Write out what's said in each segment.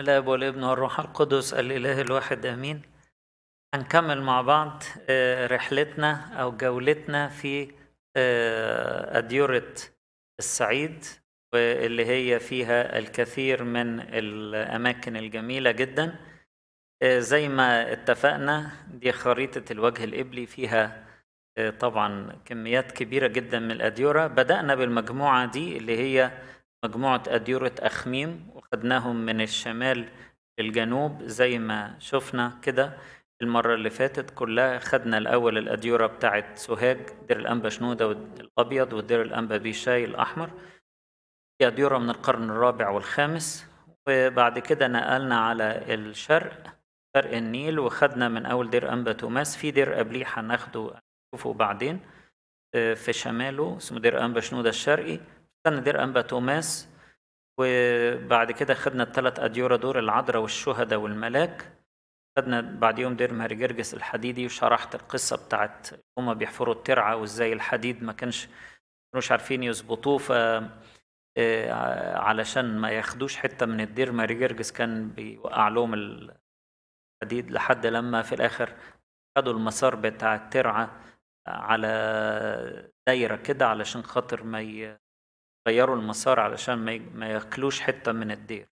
الاب والابن والروح القدس الاله الواحد امين هنكمل مع بعض آه، رحلتنا او جولتنا في آه، اديره السعيد واللي هي فيها الكثير من الاماكن الجميله جدا آه، زي ما اتفقنا دي خريطه الوجه الابلي فيها طبعا كميات كبيره جدا من الاديره بدانا بالمجموعه دي اللي هي مجموعة أديرة أخميم وخدناهم من الشمال للجنوب زي ما شفنا كده المرة اللي فاتت كلها خدنا الأول الأديورة بتاعت سوهاج دير الأنبا شنودة الأبيض ودير الأنبا بيشاي الأحمر هي أديورة من القرن الرابع والخامس وبعد كده نقلنا على الشرق شرق النيل وخدنا من أول دير أنبا توماس في دير قبليه هناخده نشوفه بعدين آه، في شماله اسمه دير أنبا شنودة الشرقي دير أنبا توماس وبعد كده خدنا الثلاث أديورة دور العذراء والشهداء والملاك خدنا بعد يوم دير ماري جرجس الحديدي وشرحت القصة بتاعت هما بيحفروا الترعة وازاي الحديد ما كانش مش عارفين يظبطوه ف آه، علشان ما ياخدوش حتة من الدير ماري جرجس كان بيوقع لهم الحديد لحد لما في الآخر خدوا المسار بتاع الترعة على دايرة كده علشان خاطر ما ي... غيروا المسار علشان ما ياكلوش حتة من الدير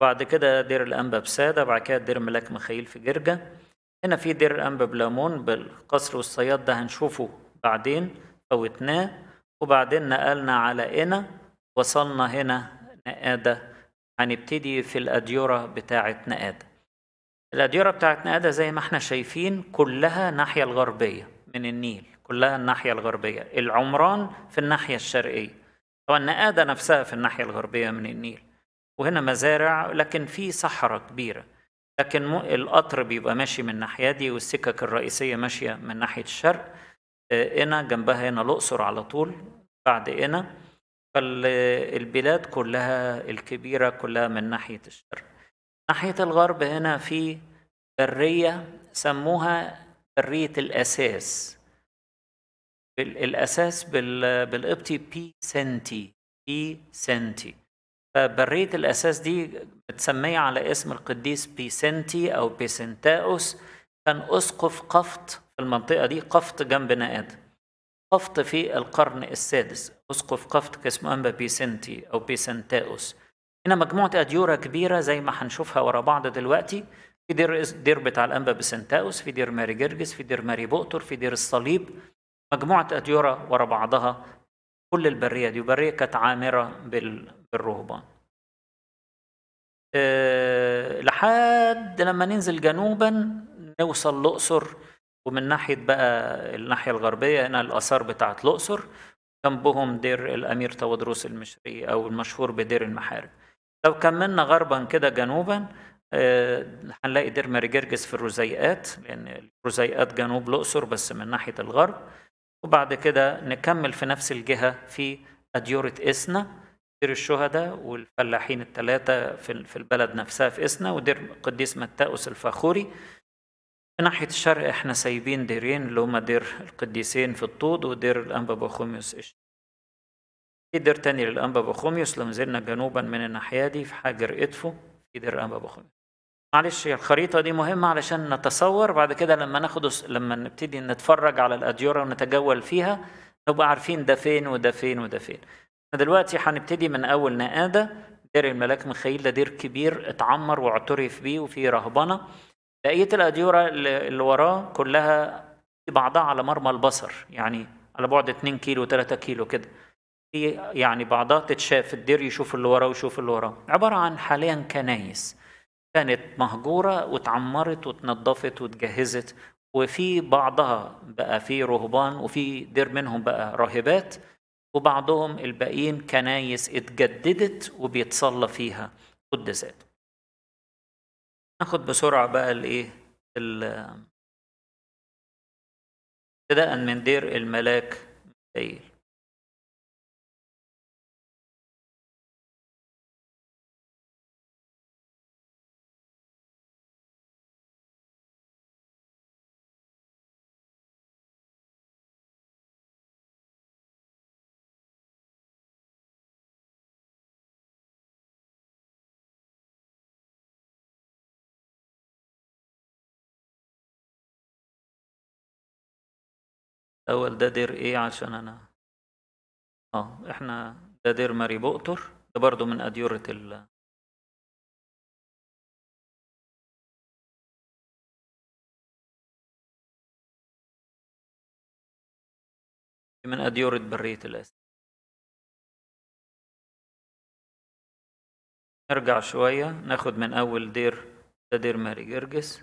بعد كده دير الأنبا بسادة بعد كده دير ملاك مخيل في جرجة هنا في دير الأنبا بلامون بالقصر والصياد ده هنشوفه بعدين فوتناه وبعدين نقلنا على هنا وصلنا هنا نقادة هنبتدي في الأديورة بتاعة نقادة الأديورة بتاعة نقادة زي ما احنا شايفين كلها ناحية الغربية من النيل كلها الناحية الغربية العمران في الناحية الشرقية أو أن نفسها في الناحية الغربية من النيل وهنا مزارع لكن في صحراء كبيرة لكن القطر بيبقى ماشي من الناحية دي والسكك الرئيسية ماشية من ناحية الشرق هنا آه، جنبها هنا الأقصر على طول بعد هنا فالبلاد كلها الكبيرة كلها من ناحية الشرق ناحية الغرب هنا في برية سموها برية الأساس بالاساس بالقبطي بي سنتي بي سنتي فبريه الاساس دي متسميه على اسم القديس بي سنتي او بي سنتاوس كان اسقف قفط في المنطقه دي قفط جنب نائد قفط في القرن السادس اسقف قفط كاسم اسمه انبا سنتي او بي سنتاوس هنا مجموعه اديوره كبيره زي ما هنشوفها ورا بعض دلوقتي في دير دير بتاع الانبا سنتاوس في دير ماري جرجس في دير ماري بؤتر في دير الصليب مجموعة أديورا ورا بعضها كل البرية دي وبرية كانت عامرة بالرهبان آه، لحد لما ننزل جنوبا نوصل الأقصر ومن ناحية بقى الناحية الغربية هنا الآثار بتاعة الأقصر جنبهم دير الأمير تودروس المشري أو المشهور بدير المحارب لو كملنا غربا كده جنوبا آه، هنلاقي دير ماري جرجس في الرزيقات لأن الرزيقات جنوب الأقصر بس من ناحية الغرب وبعد كده نكمل في نفس الجهة في أديورة إسنا دير الشهداء والفلاحين الثلاثة في البلد نفسها في إسنا ودير قديس متاؤس الفاخوري في ناحية الشرق احنا سايبين ديرين اللي هما دير القديسين في الطود ودير الأنبا بخوميوس في دير تاني للأنبا بخوميوس لو نزلنا جنوبا من الناحية دي في حجر إدفو في دير الأنبا بخوميوس معلش الخريطة دي مهمة علشان نتصور بعد كده لما ناخد لما نبتدي نتفرج على الأديرة ونتجول فيها نبقى عارفين ده فين وده فين وده فين. دلوقتي هنبتدي من أول نقادة دير الملاك ميخائيل ده دير كبير اتعمر واعترف بيه وفيه رهبنة. بقية الأديرة اللي وراه كلها بعضها على مرمى البصر يعني على بعد 2 كيلو 3 كيلو كده. في يعني بعضها تتشاف الدير يشوف اللي وراه ويشوف اللي وراه. عبارة عن حاليا كنايس. كانت مهجورة واتعمرت واتنضفت واتجهزت وفي بعضها بقى في رهبان وفي دير منهم بقى راهبات وبعضهم الباقيين كنايس اتجددت وبيتصلى فيها قدسات ناخد بسرعة بقى الايه ابتداء من دير الملاك ميكائيل الاول ده دير ايه عشان انا اه احنا ده دير ماري بؤتر ده برضو من اديورة ال من أديورة برية الأسد نرجع شوية ناخد من أول دير ده دير ماري جرجس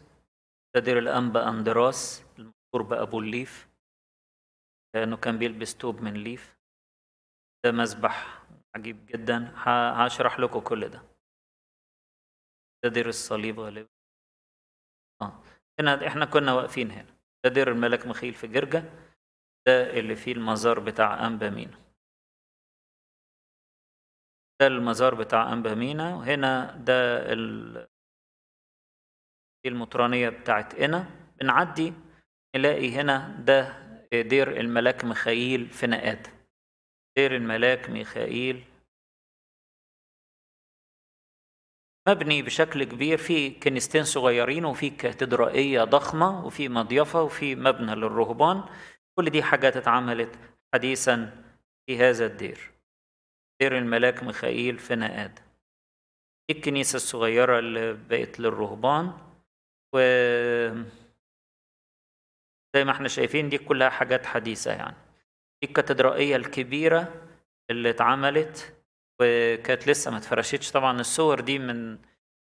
ده دير الأنبا أندراس المذكور بأبو الليف لأنه كان بيلبس توب من ليف ده مذبح عجيب جدا هشرح لكم كل ده ده دير الصليب غالبا اه هنا احنا كنا واقفين هنا ده دير الملك مخيل في جرجة ده اللي فيه المزار بتاع أنبا مينا ده المزار بتاع أنبا مينا وهنا ده ال... المطرانية بتاعت إنا بنعدي نلاقي هنا ده دير الملاك ميخائيل في نقاد دير الملاك ميخائيل مبني بشكل كبير في كنيستين صغيرين وفي كاتدرائية ضخمة وفي مضيفة وفي مبنى للرهبان كل دي حاجات اتعملت حديثا في هذا الدير دير الملاك ميخائيل في نقاد الكنيسة الصغيرة اللي بقت للرهبان و زي ما احنا شايفين دي كلها حاجات حديثة يعني دي الكاتدرائية الكبيرة اللي اتعملت وكانت لسه ما اتفرشتش طبعا الصور دي من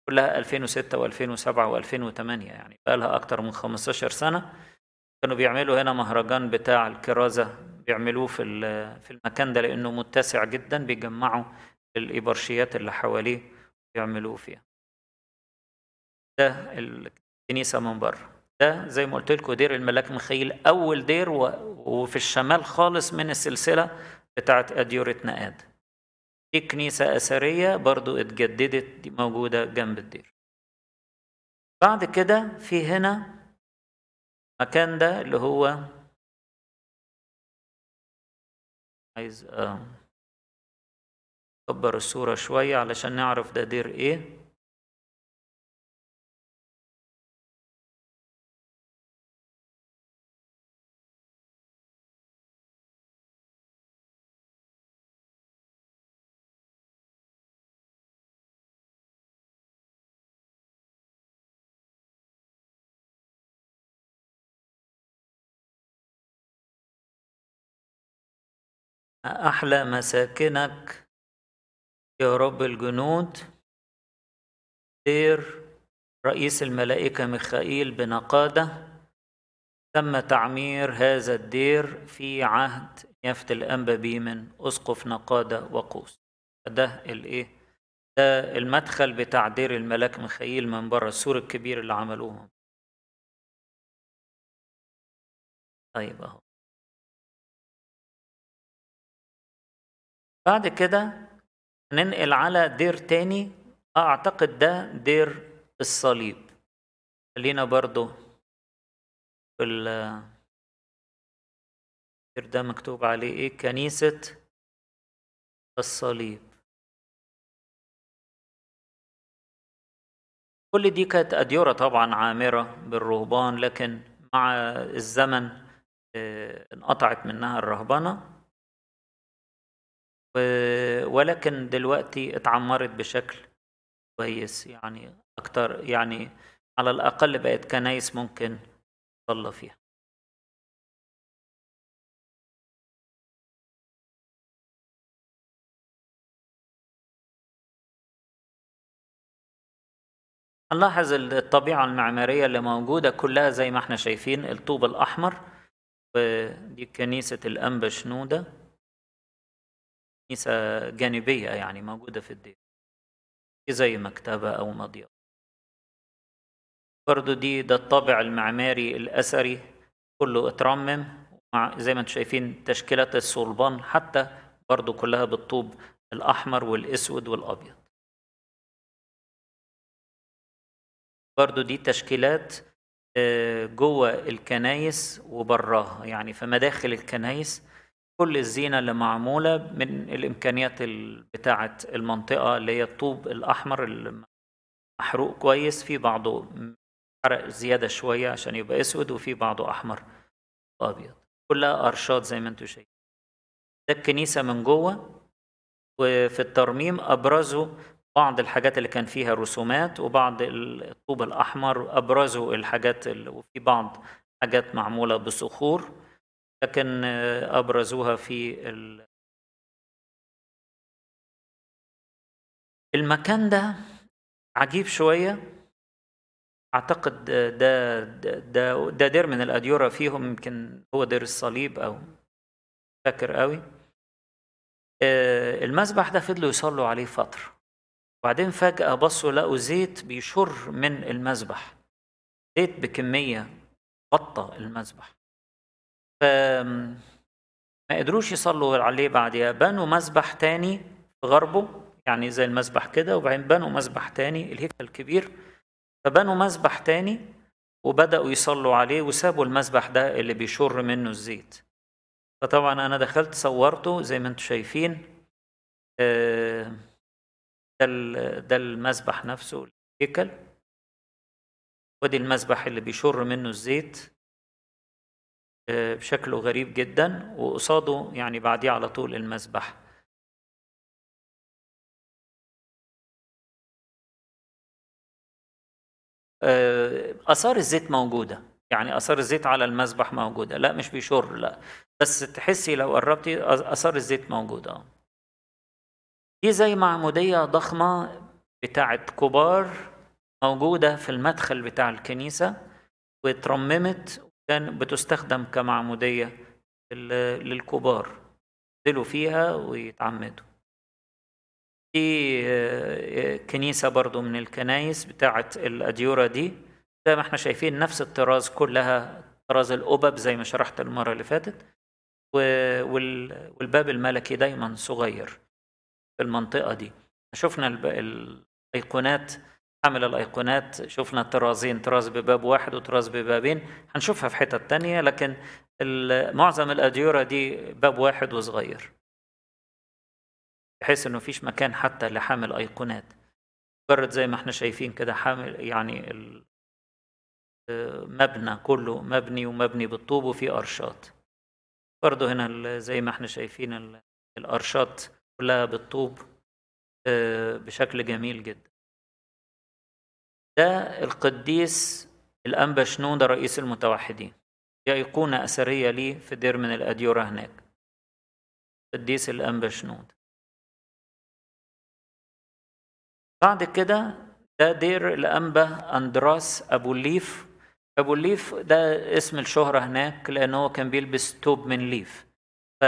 كلها 2006 و2007 و2008 يعني بقى لها أكتر من 15 سنة كانوا بيعملوا هنا مهرجان بتاع الكرازة بيعملوه في في المكان ده لأنه متسع جدا بيجمعوا الإبرشيات اللي حواليه بيعملوه فيها ده الكنيسة من بره ده زي ما قلت لكم دير الملاك مخيل اول دير وفي الشمال خالص من السلسله بتاعت اديوره نقاد دي كنيسه اثريه برضو اتجددت دي موجوده جنب الدير بعد كده في هنا المكان ده اللي هو عايز آه، اكبر الصوره شويه علشان نعرف ده دير ايه أحلى مساكنك يا رب الجنود سير رئيس الملائكة ميخائيل بنقادة تم تعمير هذا الدير في عهد يافت الأنبابي من أسقف نقادة وقوس ده الإيه؟ ده المدخل بتاع دير الملاك ميخائيل من بره السور الكبير اللي عملوه طيب أهو بعد كده ننقل على دير تاني أعتقد ده دير الصليب خلينا برضو في ال ده مكتوب عليه ايه كنيسة الصليب كل دي كانت أديرة طبعا عامرة بالرهبان لكن مع الزمن آه، انقطعت منها الرهبنة آه، ولكن دلوقتي اتعمرت بشكل كويس يعني اكتر يعني على الاقل بقت كنايس ممكن تصلى فيها نلاحظ الطبيعة المعمارية اللي موجودة كلها زي ما احنا شايفين الطوب الأحمر ودي كنيسة الأنبا شنودة كنيسة جانبية يعني موجودة في الدير زي مكتبة أو مضيق برضو دي ده الطابع المعماري الأثري كله اترمم مع زي ما انتم شايفين تشكيلات الصلبان حتى برضو كلها بالطوب الأحمر والأسود والأبيض برضو دي تشكيلات آه، جوه الكنايس وبراها يعني في مداخل الكنايس كل الزينة اللي معمولة من الإمكانيات بتاعة المنطقة اللي هي الطوب الأحمر المحروق كويس في بعضه حرق زيادة شوية عشان يبقى أسود وفي بعضه أحمر وأبيض كلها أرشاد زي ما انتوا شايفين ده الكنيسة من جوه وفي الترميم أبرزوا بعض الحاجات اللي كان فيها رسومات وبعض الطوب الأحمر أبرزوا الحاجات اللي وفي بعض حاجات معمولة بصخور لكن أبرزوها في ال... المكان ده عجيب شوية أعتقد ده ده ده دير من الاديوره فيهم يمكن هو دير الصليب أو فاكر قوي آه، المسبح ده فضلوا يصلوا عليه فترة وبعدين فجأة بصوا لقوا زيت بيشر من المسبح زيت بكمية غطى المسبح ف ما قدروش يصلوا عليه بعديها بنوا مسبح تاني في غربه يعني زي المسبح كده وبعدين بنوا مسبح تاني الهيكل الكبير فبنوا مسبح تاني وبدأوا يصلوا عليه وسابوا المسبح ده اللي بيشر منه الزيت فطبعا أنا دخلت صورته زي ما انتم شايفين آه، ده ده المسبح نفسه الهيكل ودي المسبح اللي بيشر منه الزيت آه، بشكله غريب جدا وقصاده يعني بعديه على طول المسبح آه، اثار الزيت موجوده يعني اثار الزيت على المسبح موجوده لا مش بيشر لا بس تحسي لو قربتي اثار الزيت موجوده دي زي معموديه ضخمه بتاعه كبار موجوده في المدخل بتاع الكنيسه واترممت كان بتستخدم كمعمودية للكبار ينزلوا فيها ويتعمدوا في آه، آه، كنيسة برضو من الكنايس بتاعة الأديورة دي زي ما احنا شايفين نفس الطراز كلها طراز الأبب زي ما شرحت المرة اللي فاتت والباب الملكي دايما صغير في المنطقة دي شفنا الأيقونات حامل الايقونات شفنا طرازين طراز بباب واحد وطراز ببابين هنشوفها في حتت تانية لكن معظم الاديورة دي باب واحد وصغير بحيث انه فيش مكان حتى لحامل ايقونات مجرد زي ما احنا شايفين كده حامل يعني مبنى كله مبني ومبني بالطوب وفيه ارشات برضه هنا زي ما احنا شايفين الارشات كلها بالطوب آه، بشكل جميل جدا ده القديس الأنبا ده رئيس المتوحدين دي أيقونة أثرية ليه في دير من الأديورة هناك قديس الأنبا شنون بعد كده ده دير الأنبا أندراس أبو ليف أبو ليف ده اسم الشهرة هناك لأن هو كان بيلبس توب من ليف ف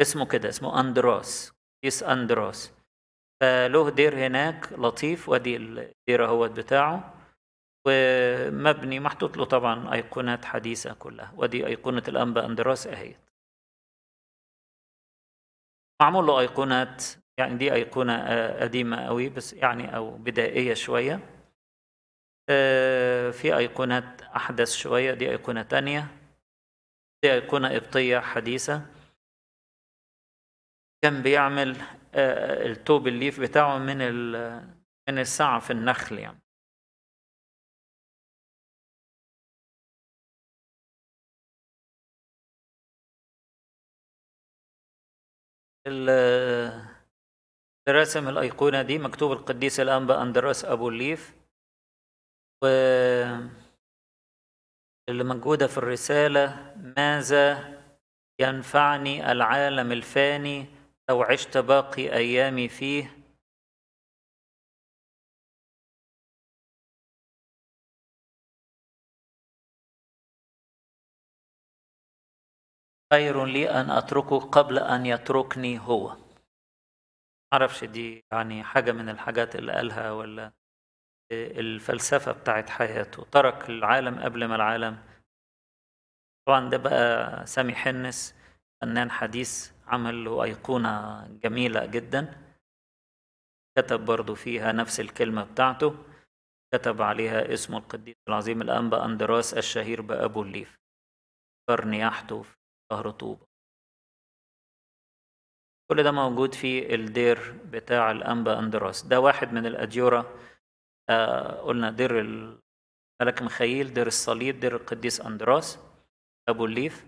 اسمه كده اسمه أندراس قديس أندراس فله دير هناك لطيف وادي الدير اهوت بتاعه ومبني محطوط له طبعا ايقونات حديثه كلها ودي ايقونه الانبا اندراس اهيت معمول له ايقونات يعني دي ايقونه آه، قديمه قوي بس يعني او بدائيه شويه آه، في ايقونات احدث شويه دي ايقونه تانية دي ايقونه قبطيه حديثه كان بيعمل آه، التوب الليف بتاعه من من السعف النخل يعني الرسم الأيقونة دي مكتوب القديس الأنبا أندراس أبو الليف و اللي موجودة في الرسالة ماذا ينفعني العالم الفاني أو عشت باقي أيامي فيه خير لي أن أتركه قبل أن يتركني هو معرفش دي يعني حاجة من الحاجات اللي قالها ولا الفلسفة بتاعت حياته ترك العالم قبل ما العالم طبعا ده بقى سامي حنس فنان حديث عمل أيقونة جميلة جدا كتب برضو فيها نفس الكلمة بتاعته كتب عليها اسم القديس العظيم الأنبا أندراس الشهير بأبو الليف قرن يحتو في شهر طوبة كل ده موجود في الدير بتاع الأنبا أندراس ده واحد من الأديورة آه قلنا دير الملك مخيل دير الصليب دير القديس أندراس أبو الليف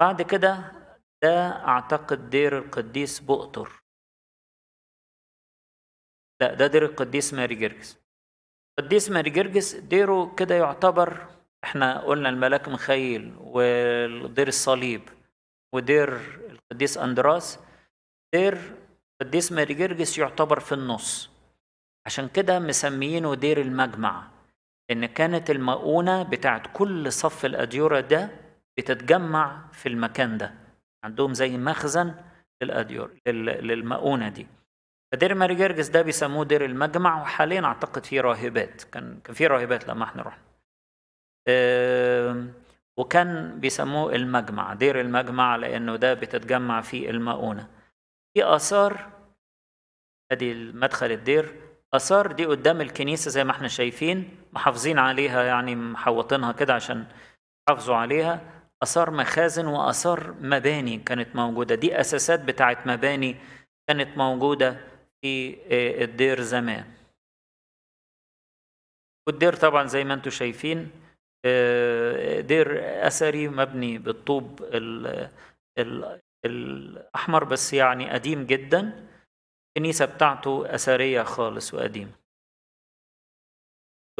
بعد كده ده أعتقد دير القديس بؤطر لا ده دير القديس ماري جرجس القديس ماري جرجس ديره كده يعتبر احنا قلنا الملاك مخيل ودير الصليب ودير القديس أندراس دير القديس ماري جرجس يعتبر في النص عشان كده مسميينه دير المجمع إن كانت المؤونة بتاعت كل صف الأديورة ده بتتجمع في المكان ده عندهم زي مخزن للاديور للمؤونه دي فدير ماري جرجس ده بيسموه دير المجمع وحاليا اعتقد فيه راهبات كان كان فيه راهبات لما احنا رحنا وكان بيسموه المجمع دير المجمع لانه ده بتتجمع فيه المؤونه في اثار ادي مدخل الدير اثار دي قدام الكنيسه زي ما احنا شايفين محافظين عليها يعني محوطينها كده عشان يحافظوا عليها آثار مخازن وآثار مباني كانت موجودة دي أساسات بتاعة مباني كانت موجودة في آه، الدير زمان والدير طبعا زي ما انتم شايفين آه، دير أثري مبني بالطوب الأحمر بس يعني قديم جدا الكنيسة بتاعته أثرية خالص وقديمة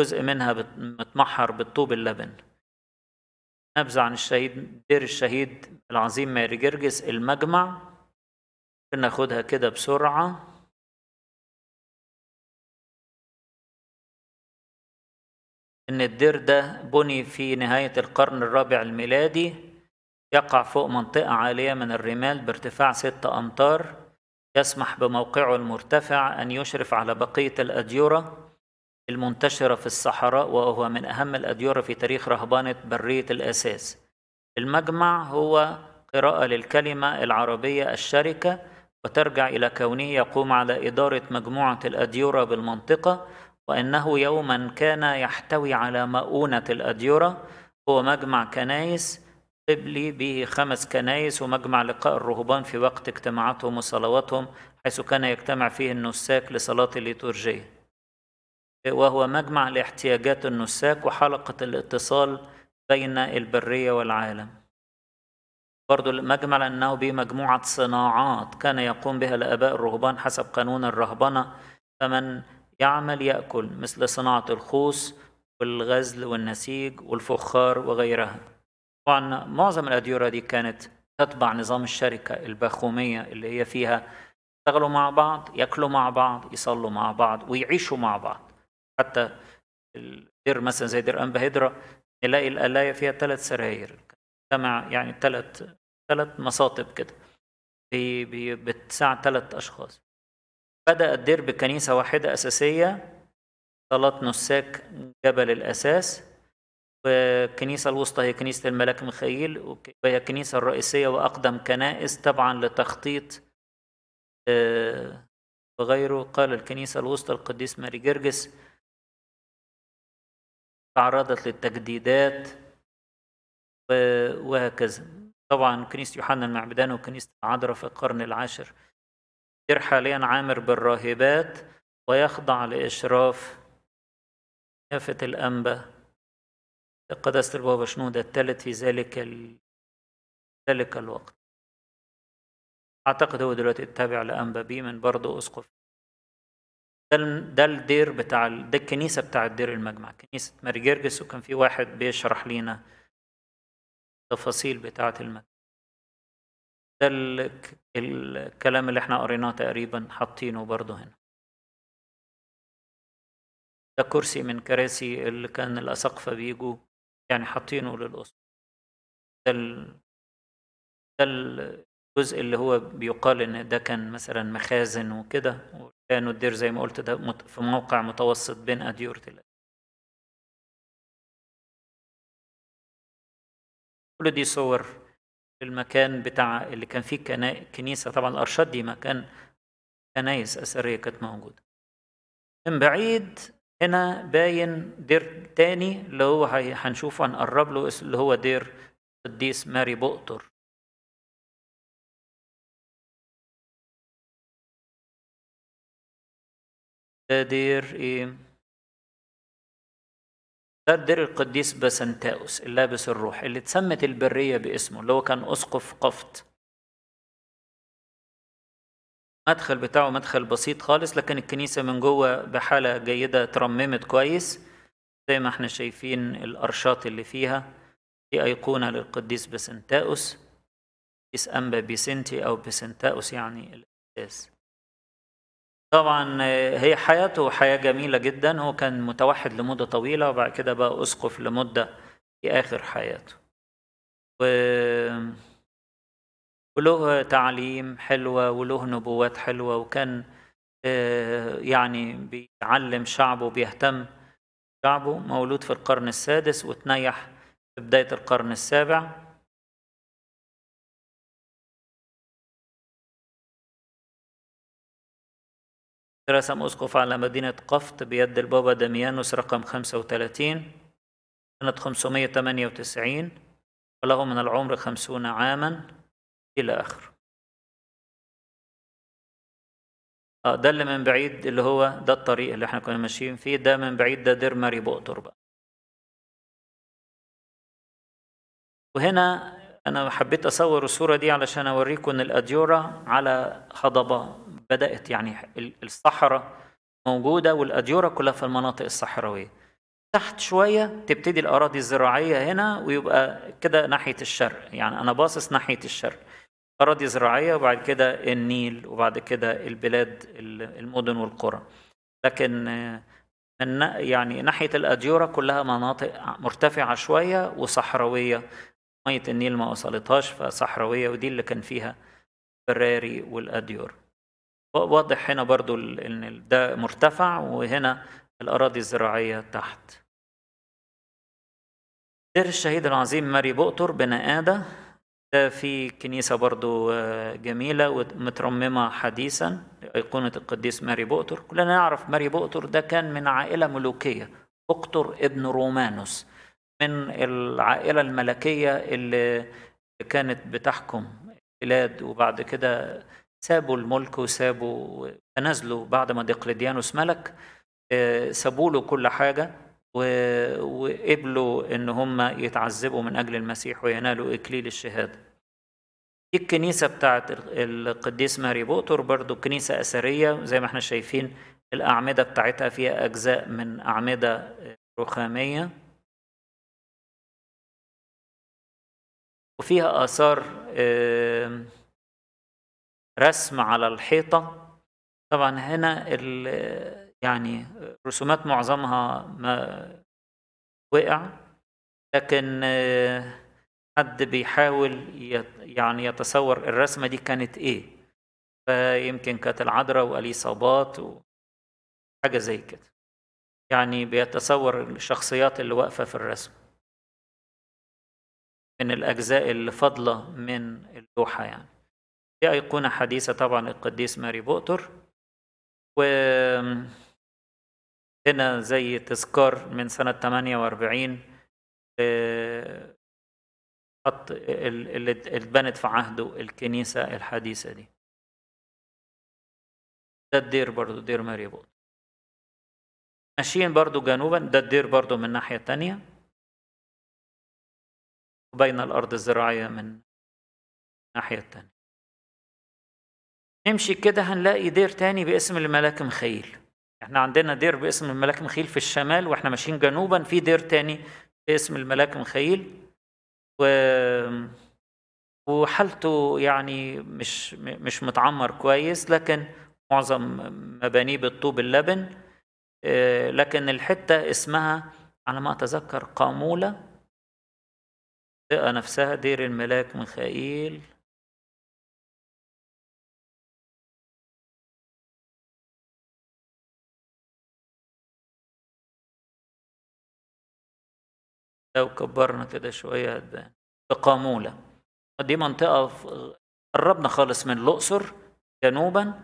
جزء منها متمحر بالطوب اللبن نبذة عن الشهيد دير الشهيد العظيم ماري جرجس المجمع ناخدها كده بسرعة إن الدير ده بني في نهاية القرن الرابع الميلادي يقع فوق منطقة عالية من الرمال بارتفاع ستة أمتار يسمح بموقعه المرتفع أن يشرف على بقية الأديرة المنتشرة في الصحراء وهو من أهم الأديرة في تاريخ رهبانة برية الأساس المجمع هو قراءة للكلمة العربية الشركة وترجع إلى كونه يقوم على إدارة مجموعة الأديرة بالمنطقة وأنه يوما كان يحتوي على مؤونة الأديرة هو مجمع كنايس قبلي به خمس كنايس ومجمع لقاء الرهبان في وقت اجتماعاتهم وصلواتهم حيث كان يجتمع فيه النساك لصلاة الليتورجية وهو مجمع لاحتياجات النساك وحلقة الاتصال بين البرية والعالم برضو المجمع لأنه بمجموعة صناعات كان يقوم بها الآباء الرهبان حسب قانون الرهبنة فمن يعمل يأكل مثل صناعة الخوص والغزل والنسيج والفخار وغيرها طبعا معظم الأديرة دي كانت تتبع نظام الشركة البخومية اللي هي فيها يشتغلوا مع بعض ياكلوا مع بعض يصلوا مع بعض ويعيشوا مع بعض حتى دير مثلا زي دير أمبهدرة نلاقي القلاية فيها ثلاث سراير مجتمع يعني ثلاث ثلاث مصاطب كده بي بي بتساع ثلاث أشخاص بدأ الدير بكنيسة واحدة أساسية صلاة نساك جبل الأساس والكنيسة الوسطى هي كنيسة الملاك ميخائيل وهي الكنيسة الرئيسية وأقدم كنائس طبعا لتخطيط وغيره آه، قال الكنيسة الوسطى القديس ماري جرجس تعرضت للتجديدات وهكذا طبعا كنيسة يوحنا المعبدان وكنيسة العذراء في القرن العاشر كتير حاليا عامر بالراهبات ويخضع لإشراف كافة الأنبا قداسة البابا شنودة الثالث في ذلك ال... ذلك الوقت أعتقد هو دلوقتي التابع لأنبا بيمن برضه أسقف ده ده الدير بتاع ده الكنيسة بتاع الدير المجمع كنيسة ماري جرجس وكان في واحد بيشرح لينا التفاصيل بتاعة المجمع ده الكلام اللي احنا قريناه تقريبا حاطينه برضه هنا ده كرسي من كراسي اللي كان الأساقفة بيجوا يعني حاطينه للأسرة ده ده الجزء اللي هو بيقال إن ده كان مثلا مخازن وكده كانوا الدير زي ما قلت ده في موقع متوسط بين اديور ورتل كل دي صور المكان بتاع اللي كان فيه كنيسة طبعا الأرشاد دي مكان كنايس أثرية كانت موجودة من بعيد هنا باين دير تاني اللي هو هنشوفه هنقرب له اللي هو دير القديس ماري بؤطر دير إيه؟ ده دير القديس بسنتاوس اللابس الروح اللي اتسمت البرية باسمه اللي هو كان أسقف قفط المدخل بتاعه مدخل بسيط خالص لكن الكنيسة من جوه بحالة جيدة ترممت كويس زي ما احنا شايفين الأرشات اللي فيها دي أيقونة للقديس بسنتاؤس اسم أنبا بيسنتي أو بسنتاؤس يعني الأساس طبعا آه، هي حياته حياة جميلة جدا هو كان متوحد لمدة طويلة وبعد كده بقى أسقف لمدة في آخر حياته و... وله تعليم حلوة وله نبوات حلوة وكان آه، يعني بيعلم شعبه بيهتم شعبه مولود في القرن السادس وتنيح في بداية القرن السابع رسم أسقف على مدينة قفط بيد البابا دميانوس رقم 35 سنة 598 وله من العمر 50 عاما إلى آخره اه ده اللي من بعيد اللي هو ده الطريق اللي احنا كنا ماشيين فيه ده من بعيد ده دير ماري بقطر بقى وهنا انا حبيت اصور الصوره دي علشان اوريكم ان الاديوره على هضبه بدأت يعني الصحراء موجودة والاديوره كلها في المناطق الصحراوية تحت شوية تبتدي الأراضي الزراعية هنا ويبقى كده ناحية الشرق يعني أنا باصص ناحية الشرق أراضي زراعية وبعد كده النيل وبعد كده البلاد المدن والقرى لكن من يعني ناحية الأديورة كلها مناطق مرتفعة شوية وصحراوية مية النيل ما وصلتهاش فصحراوية ودي اللي كان فيها براري والأديور واضح هنا برضو ان ده مرتفع وهنا الاراضي الزراعيه تحت دير الشهيد العظيم ماري بؤطر بنقاده ده في كنيسة برضو آه، جميلة ومترممة حديثا أيقونة القديس ماري بؤتر كلنا نعرف ماري بؤتر ده كان من عائلة ملوكية بؤتر ابن رومانوس من العائلة الملكية اللي كانت بتحكم البلاد وبعد كده سابوا الملك وسابوا تنازلوا بعد ما ديقلديانوس ملك آه، سابوا له كل حاجة وقبلوا إن هم يتعذبوا من أجل المسيح وينالوا إكليل الشهادة دي الكنيسة بتاعت القديس ماري بوتر برضو كنيسة أثرية زي ما احنا شايفين الأعمدة بتاعتها فيها أجزاء من أعمدة رخامية وفيها آثار آه، رسم على الحيطة طبعا هنا يعني الرسومات معظمها ما وقع لكن حد بيحاول يعني يتصور الرسمة دي كانت ايه فيمكن كانت العذراء واليصابات وحاجة زي كده يعني بيتصور الشخصيات اللي واقفة في الرسم من الأجزاء اللي فاضلة من اللوحة يعني دي أيقونة حديثة طبعا القديس ماري بؤتر و هنا زي تذكار من سنة 48 آه، خط اللي اتبنت في عهده الكنيسة الحديثة دي ده الدير برضو دير ماري بؤتر ماشيين برضو جنوبا ده الدير برضو من ناحية تانية وبين الأرض الزراعية من ناحية تانية نمشي كده هنلاقي دير تاني باسم الملاك مخيل احنا عندنا دير باسم الملاك مخيل في الشمال واحنا ماشيين جنوبا في دير تاني باسم الملاك مخيل و وحالته يعني مش مش متعمر كويس لكن معظم مبانيه بالطوب اللبن آه، لكن الحته اسمها على ما اتذكر قاموله نفسها دير الملاك ميخائيل لو كبرنا كده شوية بقامولة في قامولة دي منطقة قربنا خالص من الأقصر جنوبا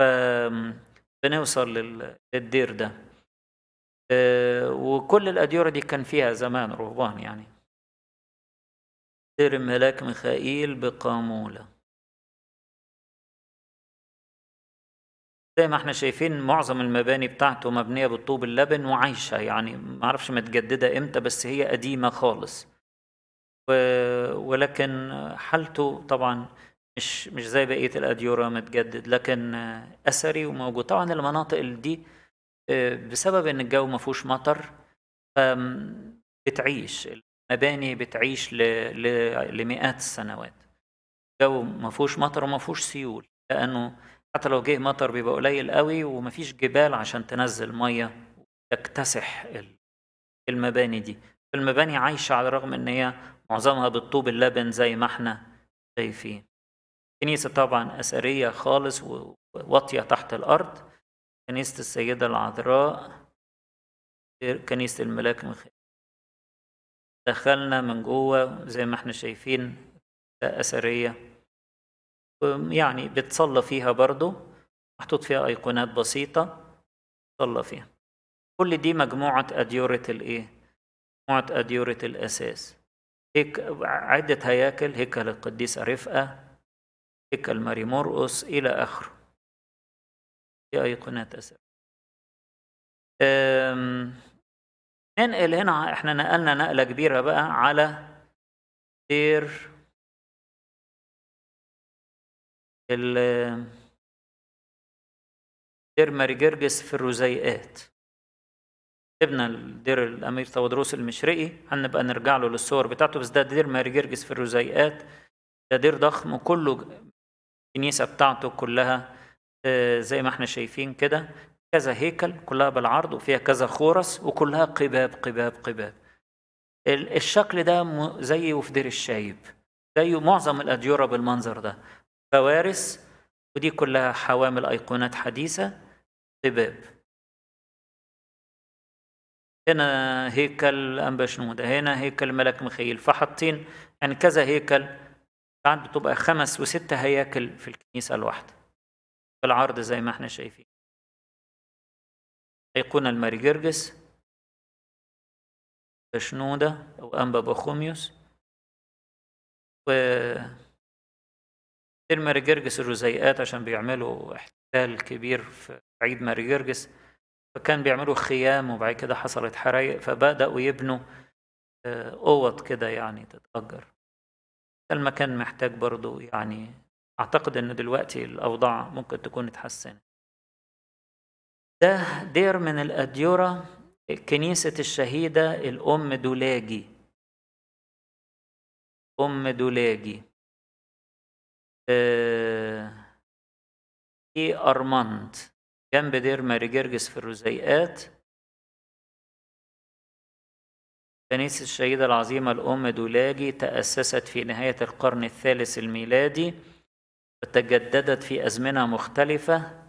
فبنوصل للدير ده آه، وكل الأديرة دي كان فيها زمان رهبان يعني دير الملاك ميخائيل بقامولة زي ما احنا شايفين معظم المباني بتاعته مبنية بالطوب اللبن وعايشة يعني معرفش متجددة امتى بس هي قديمة خالص و... ولكن حالته طبعا مش مش زي بقية الاديوره متجدد لكن أثري وموجود طبعا المناطق دي آه، بسبب إن الجو ما فيهوش مطر بتعيش المباني بتعيش ل... ل... لمئات السنوات الجو ما فيهوش مطر وما فيهوش سيول لأنه حتى لو جه مطر بيبقى قليل قوي ومفيش جبال عشان تنزل ميه تكتسح المباني دي المباني عايشة على الرغم ان هي معظمها بالطوب اللبن زي ما احنا شايفين كنيسة طبعا أثرية خالص وواطية تحت الأرض كنيسة السيدة العذراء كنيسة الملاك من دخلنا من جوه زي ما احنا شايفين أثرية يعني بتصلى فيها برضو محطوط فيها أيقونات بسيطة صلى فيها كل دي مجموعة أديورة الإيه؟ مجموعة أديورة الأساس هيك عدة هياكل هيكل القديس رفقة هيكل ماري مرقص إلى آخره دي أيقونات أساس ننقل هنا احنا نقلنا نقلة كبيرة بقى على دير دير ماري جرجس في الرزيقات سيبنا دير الامير تودروس المشرقي هنبقى نرجع له للصور بتاعته بس ده دير ماري جرجس في الرزيقات ده دير ضخم كله الكنيسه بتاعته كلها آه، زي ما احنا شايفين كده كذا هيكل كلها بالعرض وفيها كذا خورس وكلها قباب قباب قباب الشكل ده زيه في دير الشايب زيه معظم الاديوره بالمنظر ده فوارس ودي كلها حوامل أيقونات حديثة طباب هنا هيكل انبا شنوده هنا هيكل ملك مخيل فحاطين يعني كذا هيكل ساعات بتبقى خمس وست هياكل في الكنيسة الواحدة في العرض زي ما احنا شايفين أيقونة الماري جرجس بشنودة أو أنبا بخوميوس و ماري جرجس الجزيئات عشان بيعملوا احتفال كبير في عيد ماري جرجس فكان بيعملوا خيام وبعد كده حصلت حرايق فبدأوا يبنوا آه، اوض كده يعني تتأجر المكان محتاج برضو يعني أعتقد إن دلوقتي الأوضاع ممكن تكون اتحسنت ده دير من الأديورة كنيسة الشهيدة الأم دولاجي أم دولاجي في آه، ايه أرماند جنب دير ماري جرجس في الرزيئات كنيسة الشهيدة العظيمة الأم دولاجي تأسست في نهاية القرن الثالث الميلادي وتجددت في أزمنة مختلفة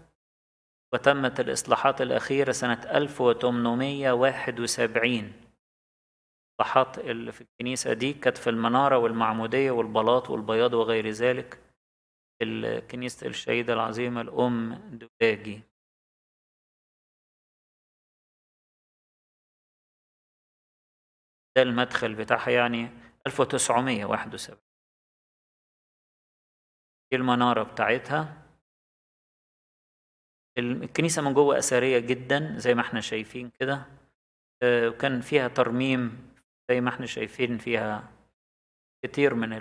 وتمت الإصلاحات الأخيرة سنة 1871 الإصلاحات اللي في الكنيسة دي كانت في المنارة والمعمودية والبلاط والبياض وغير ذلك الكنيسة الشهيدة العظيمة الأم دباجي ده المدخل بتاعها يعني 1971 دي المنارة بتاعتها الكنيسة من جوه أثرية جدا زي ما احنا شايفين كده آه، وكان فيها ترميم زي ما احنا شايفين فيها كتير من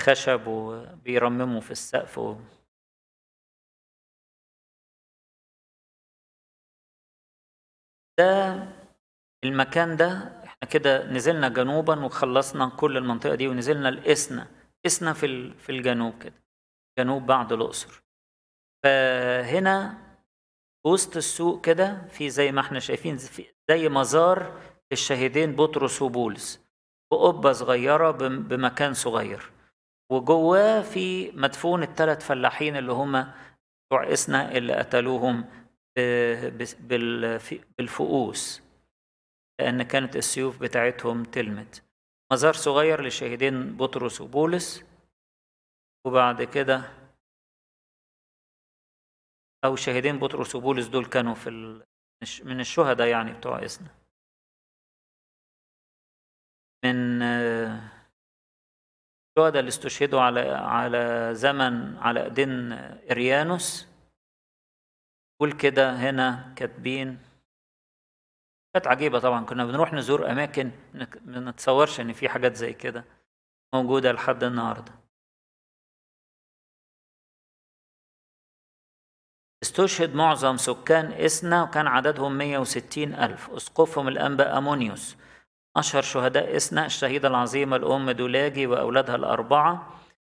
خشب وبيرمموا في السقف و... ده المكان ده احنا كده نزلنا جنوبا وخلصنا كل المنطقه دي ونزلنا لاسنا اسنا في في الجنوب كده جنوب بعد الاقصر فهنا وسط السوق كده في زي ما احنا شايفين زي مزار الشهيدين بطرس وبولس بقبه صغيره بمكان صغير وجواه في مدفون الثلاث فلاحين اللي هم بتوع إسنا اللي قتلوهم بالفؤوس لأن كانت السيوف بتاعتهم تلمت مزار صغير للشهيدين بطرس وبولس وبعد كده أو شهيدين بطرس وبولس دول كانوا في من الشهداء يعني بتوع إسنا من آه، الشهداء اللي استشهدوا على على زمن على ايدين اريانوس قول كده هنا كاتبين كانت عجيبه طبعا كنا بنروح نزور اماكن ما نتصورش ان في حاجات زي كده موجوده لحد النهارده استشهد معظم سكان إسنا وكان عددهم 160 ألف أسقفهم الأنبا أمونيوس أشهر شهداء إسنا الشهيدة العظيمة الأم دولاجي وأولادها الأربعة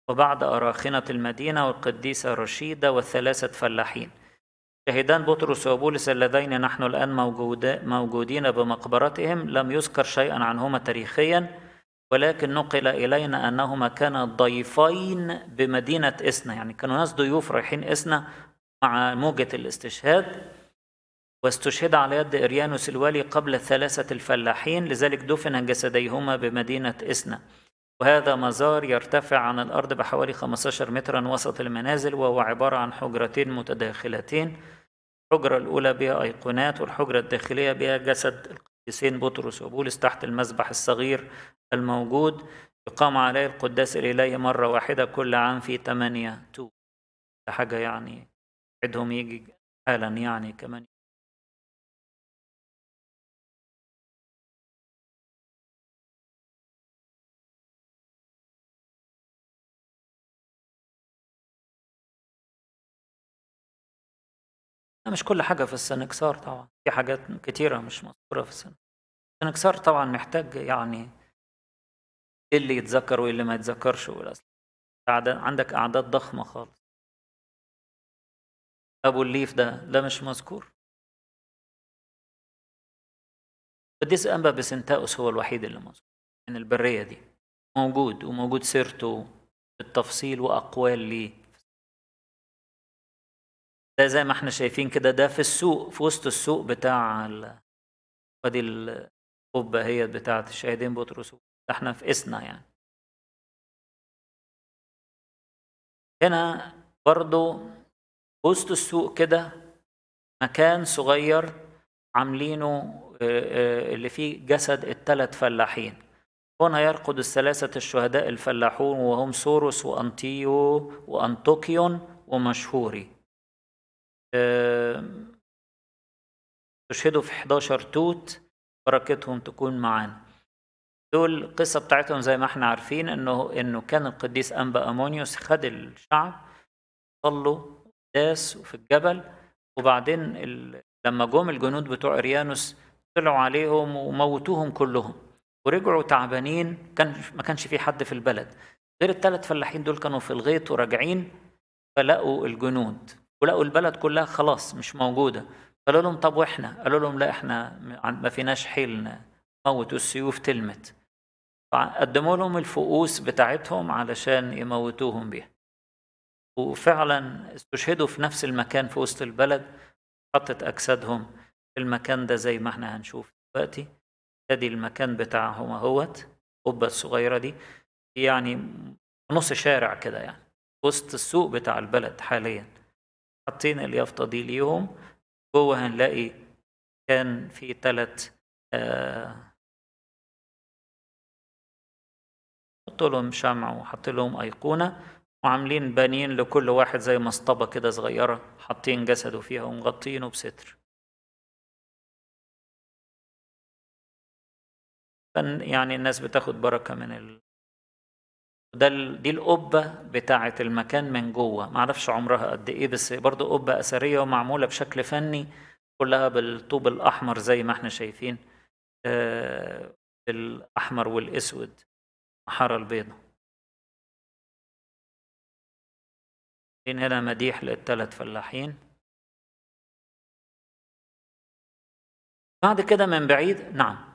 وبعد أراخنة المدينة والقديسة رشيدة والثلاثة فلاحين شهيدان بطرس وبولس اللذين نحن الآن موجودين بمقبرتهم لم يذكر شيئا عنهما تاريخيا ولكن نقل إلينا أنهما كانا ضيفين بمدينة إسنا يعني كانوا ناس ضيوف رايحين إسنا مع موجة الاستشهاد واستشهد على يد إريانوس الوالي قبل ثلاثه الفلاحين لذلك دفن جسديهما بمدينة إسنا وهذا مزار يرتفع عن الأرض بحوالي 15 مترا وسط المنازل وهو عبارة عن حجرتين متداخلتين الحجرة الأولى بها أيقونات والحجرة الداخلية بها جسد القديسين بطرس وبولس تحت المسبح الصغير الموجود يقام عليه القداس الإلهي مرة واحدة كل عام في 8 ده حاجة يعني عيدهم يجي حالا يعني كمان مش كل حاجة في السنكسار طبعا في حاجات كتيرة مش مذكورة في السنكسار السنكسار طبعا محتاج يعني ايه اللي يتذكر وايه اللي ما يتذكرش عندك أعداد ضخمة خالص أبو الليف ده ده مش مذكور قديس أنبا بسنتاؤس هو الوحيد اللي مذكور من يعني البرية دي موجود وموجود سيرته بالتفصيل وأقوال ليه ده زي ما احنا شايفين كده ده في السوق في وسط السوق بتاع ال... وادي القبة هي بتاعة الشاهدين بطرس احنا في اسنا يعني هنا برضو وسط السوق كده مكان صغير عاملينه آه، آه، اللي فيه جسد الثلاث فلاحين هنا يرقد الثلاثة الشهداء الفلاحون وهم سوروس وأنتيو وأنطوكيون ومشهوري تشهدوا في 11 توت بركتهم تكون معانا دول القصة بتاعتهم زي ما احنا عارفين انه انه كان القديس انبا امونيوس خد الشعب صلوا داس وفي الجبل وبعدين ال... لما جم الجنود بتوع اريانوس طلعوا عليهم وموتوهم كلهم ورجعوا تعبانين كان ما كانش في حد في البلد غير الثلاث فلاحين دول كانوا في الغيط وراجعين فلقوا الجنود ولقوا البلد كلها خلاص مش موجوده قالوا لهم طب واحنا قالوا لهم لا احنا ما فيناش حيلنا موتوا والسيوف تلمت فقدموا لهم الفؤوس بتاعتهم علشان يموتوهم بيها وفعلا استشهدوا في نفس المكان في وسط البلد حطت اجسادهم في المكان ده زي ما احنا هنشوف دلوقتي ادي المكان بتاعهم اهوت القبه الصغيره دي يعني نص شارع كده يعني وسط السوق بتاع البلد حاليا حاطين اليافطة دي ليهم جوه هنلاقي كان في تلات آه حط لهم شمع وحط لهم أيقونة وعاملين بانيين لكل واحد زي مصطبة كده صغيرة حاطين جسده فيها ومغطينه بستر يعني الناس بتاخد بركة من ده دي القبه بتاعه المكان من جوه معرفش عمرها قد ايه بس برضو قبه اثريه ومعموله بشكل فني كلها بالطوب الاحمر زي ما احنا شايفين آه الاحمر والاسود محاره البيضاء هنا مديح للثلاث فلاحين بعد كده من بعيد نعم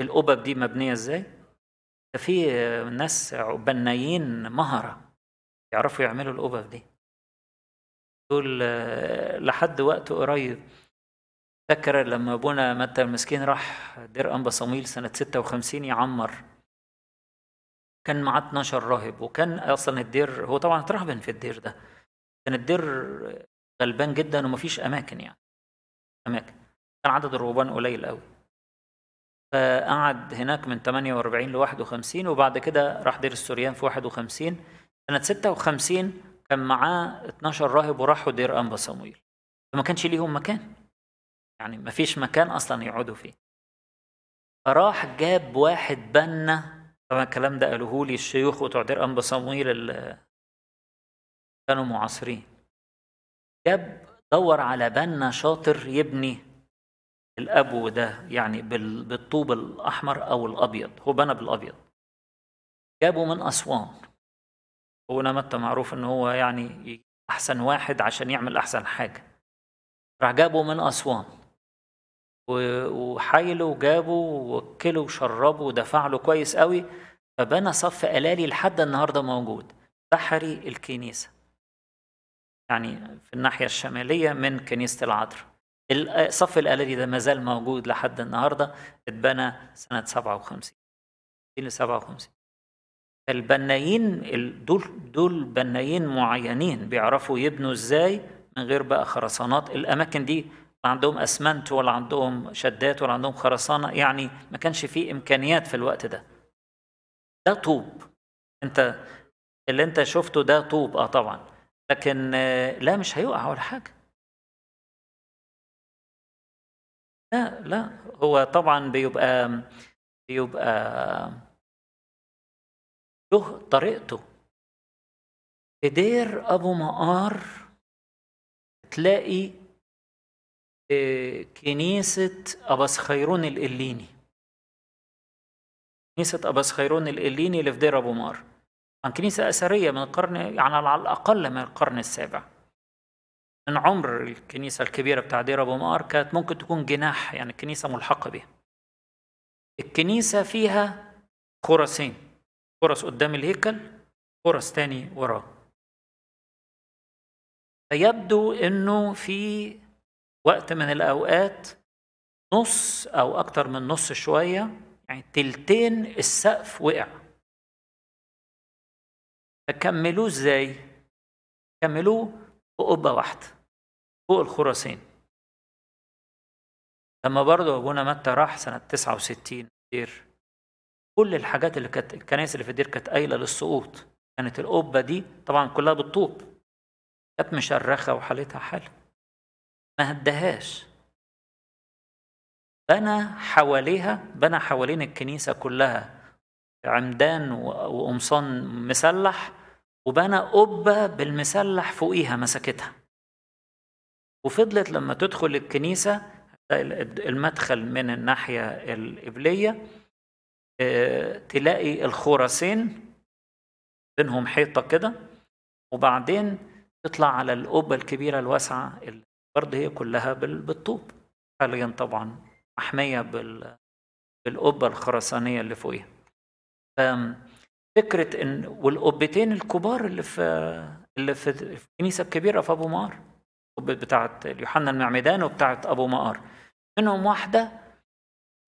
الأوبب دي مبنية إزاي؟ في ناس بنايين مهرة يعرفوا يعملوا الأوبب دي دول لحد وقت قريب فاكر لما أبونا متى المسكين راح دير أنبا صميل سنة 56 يعمر كان معاه 12 راهب وكان أصلا الدير هو طبعا اترهبن في الدير ده كان الدير غلبان جدا ومفيش أماكن يعني أماكن كان عدد الرهبان قليل قوي فقعد هناك من 48 ل 51 وبعد كده راح دير السوريان في 51 سنة 56 كان معاه 12 راهب وراحوا دير أنبا صمويل فما كانش ليهم مكان يعني ما فيش مكان أصلا يقعدوا فيه فراح جاب واحد بنا طبعا الكلام ده قالوه لي الشيوخ بتوع دير أنبا صمويل اللي كانوا معاصرين جاب دور على بنا شاطر يبني الابو ده يعني بالطوب الاحمر او الابيض هو بنى بالابيض جابه من اسوان هو نمتة معروف ان هو يعني احسن واحد عشان يعمل احسن حاجه راح جابه من اسوان وحايله وجابه ووكله وشربه ودفع له كويس قوي فبنى صف الالي لحد النهارده موجود بحري الكنيسه يعني في الناحيه الشماليه من كنيسه العذراء الصف الآلي ده ما زال موجود لحد النهارده اتبنى سنة 57 57 البنايين دول دول بنايين معينين بيعرفوا يبنوا ازاي من غير بقى خرسانات الاماكن دي ما عندهم اسمنت ولا عندهم شدات ولا عندهم خرسانه يعني ما كانش في امكانيات في الوقت ده ده طوب انت اللي انت شفته ده طوب اه طبعا لكن آه، لا مش هيقع ولا حاجه لا لا هو طبعا بيبقى بيبقى له طريقته في دير ابو مقار تلاقي آه، كنيسة أباس خيرون الإليني كنيسة أباس خيرون الإليني اللي في دير أبو مقار كنيسة أثرية من القرن يعني على الأقل من القرن السابع من عمر الكنيسة الكبيرة بتاع دير أبو مار كانت ممكن تكون جناح يعني الكنيسة ملحقة بها الكنيسة فيها قرصين قرص قدام الهيكل قرص تاني وراه فيبدو أنه في وقت من الأوقات نص أو أكتر من نص شوية يعني تلتين السقف وقع فكملوه ازاي؟ كملوه بقبة واحدة فوق الخراسان لما برضه ابونا متى راح سنه 69 دير كل الحاجات اللي كانت الكنائس اللي في الدير كانت قايله للسقوط كانت القبه دي طبعا كلها بالطوب كانت مشرخه وحالتها حاله ما هدهاش بنى حواليها بنى حوالين الكنيسه كلها عمدان وقمصان مسلح وبنى قبه بالمسلح فوقيها مسكتها وفضلت لما تدخل الكنيسة المدخل من الناحية القبلية آه، تلاقي الخرسين بينهم حيطة كده وبعدين تطلع على القبة الكبيرة الواسعة برضه هي كلها بالطوب حاليا طبعا محمية بالقبة الخرسانية اللي فوقيها فكرة إن والقبتين الكبار اللي في اللي في الكنيسة الكبيرة في أبو مار بتاعت يوحنا المعمدان وبتاعت ابو مقار منهم واحده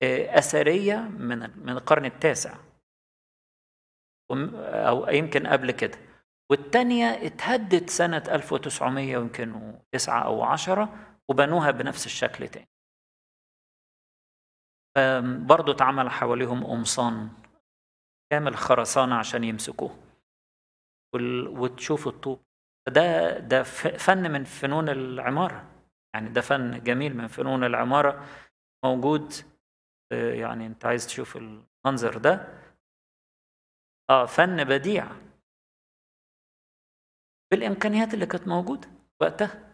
آه، اثريه من من القرن التاسع او يمكن قبل كده والثانيه اتهدت سنة 1900 يمكن 9 أو 10 وبنوها بنفس الشكل تاني برضه اتعمل حواليهم قمصان كامل خرسانة عشان يمسكوه وتشوف الطوب فده ده فن من فنون العمارة يعني ده فن جميل من فنون العمارة موجود آه، يعني انت عايز تشوف المنظر ده اه فن بديع بالامكانيات اللي كانت موجوده وقتها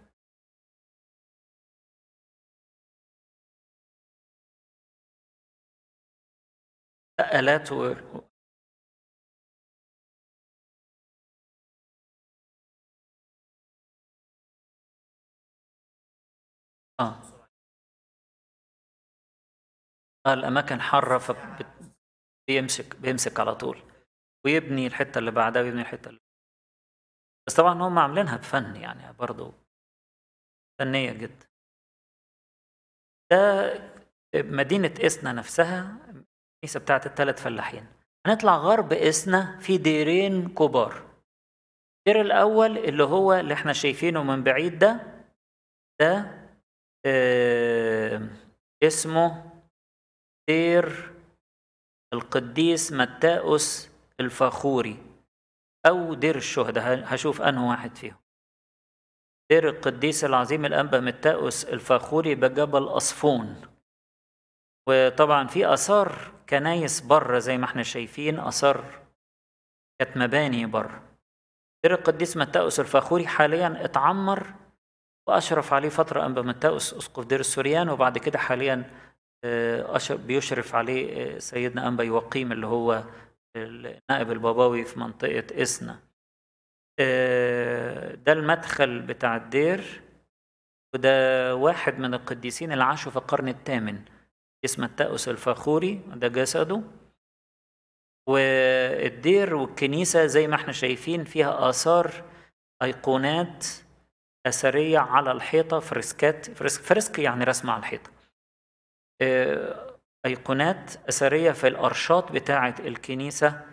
آه، آلات اه الاماكن حاره فبيمسك بيمسك على طول ويبني الحته اللي بعدها ويبني الحته اللي بس طبعا هم عاملينها بفن يعني برضه فنيه جدا ده مدينه اسنا نفسها الكنيسه بتاعت الثلاث فلاحين هنطلع غرب اسنا في ديرين كبار الدير الاول اللي هو اللي احنا شايفينه من بعيد ده ده آه، اسمه سير القديس متاؤس الفخوري أو دير الشهداء هشوف أنه واحد فيهم دير القديس العظيم الأنبا متاؤس الفخوري بجبل أصفون وطبعا في آثار كنايس بره زي ما احنا شايفين آثار كانت مباني بره دير القديس متاؤس الفخوري حاليا اتعمر وأشرف عليه فترة أنبا متاوس أسقف دير السوريان وبعد كده حاليا آه، بيشرف عليه آه، سيدنا أنبا يوقيم اللي هو النائب الباباوي في منطقة إسنا آه، ده المدخل بتاع الدير وده واحد من القديسين اللي عاشوا في القرن الثامن اسمه التأوس الفاخوري ده جسده والدير والكنيسة زي ما احنا شايفين فيها آثار أيقونات أثرية على الحيطة فريسكات فريسك, فريسك يعني رسمة على الحيطة آه، أيقونات أثرية في الأرشاط بتاعة الكنيسة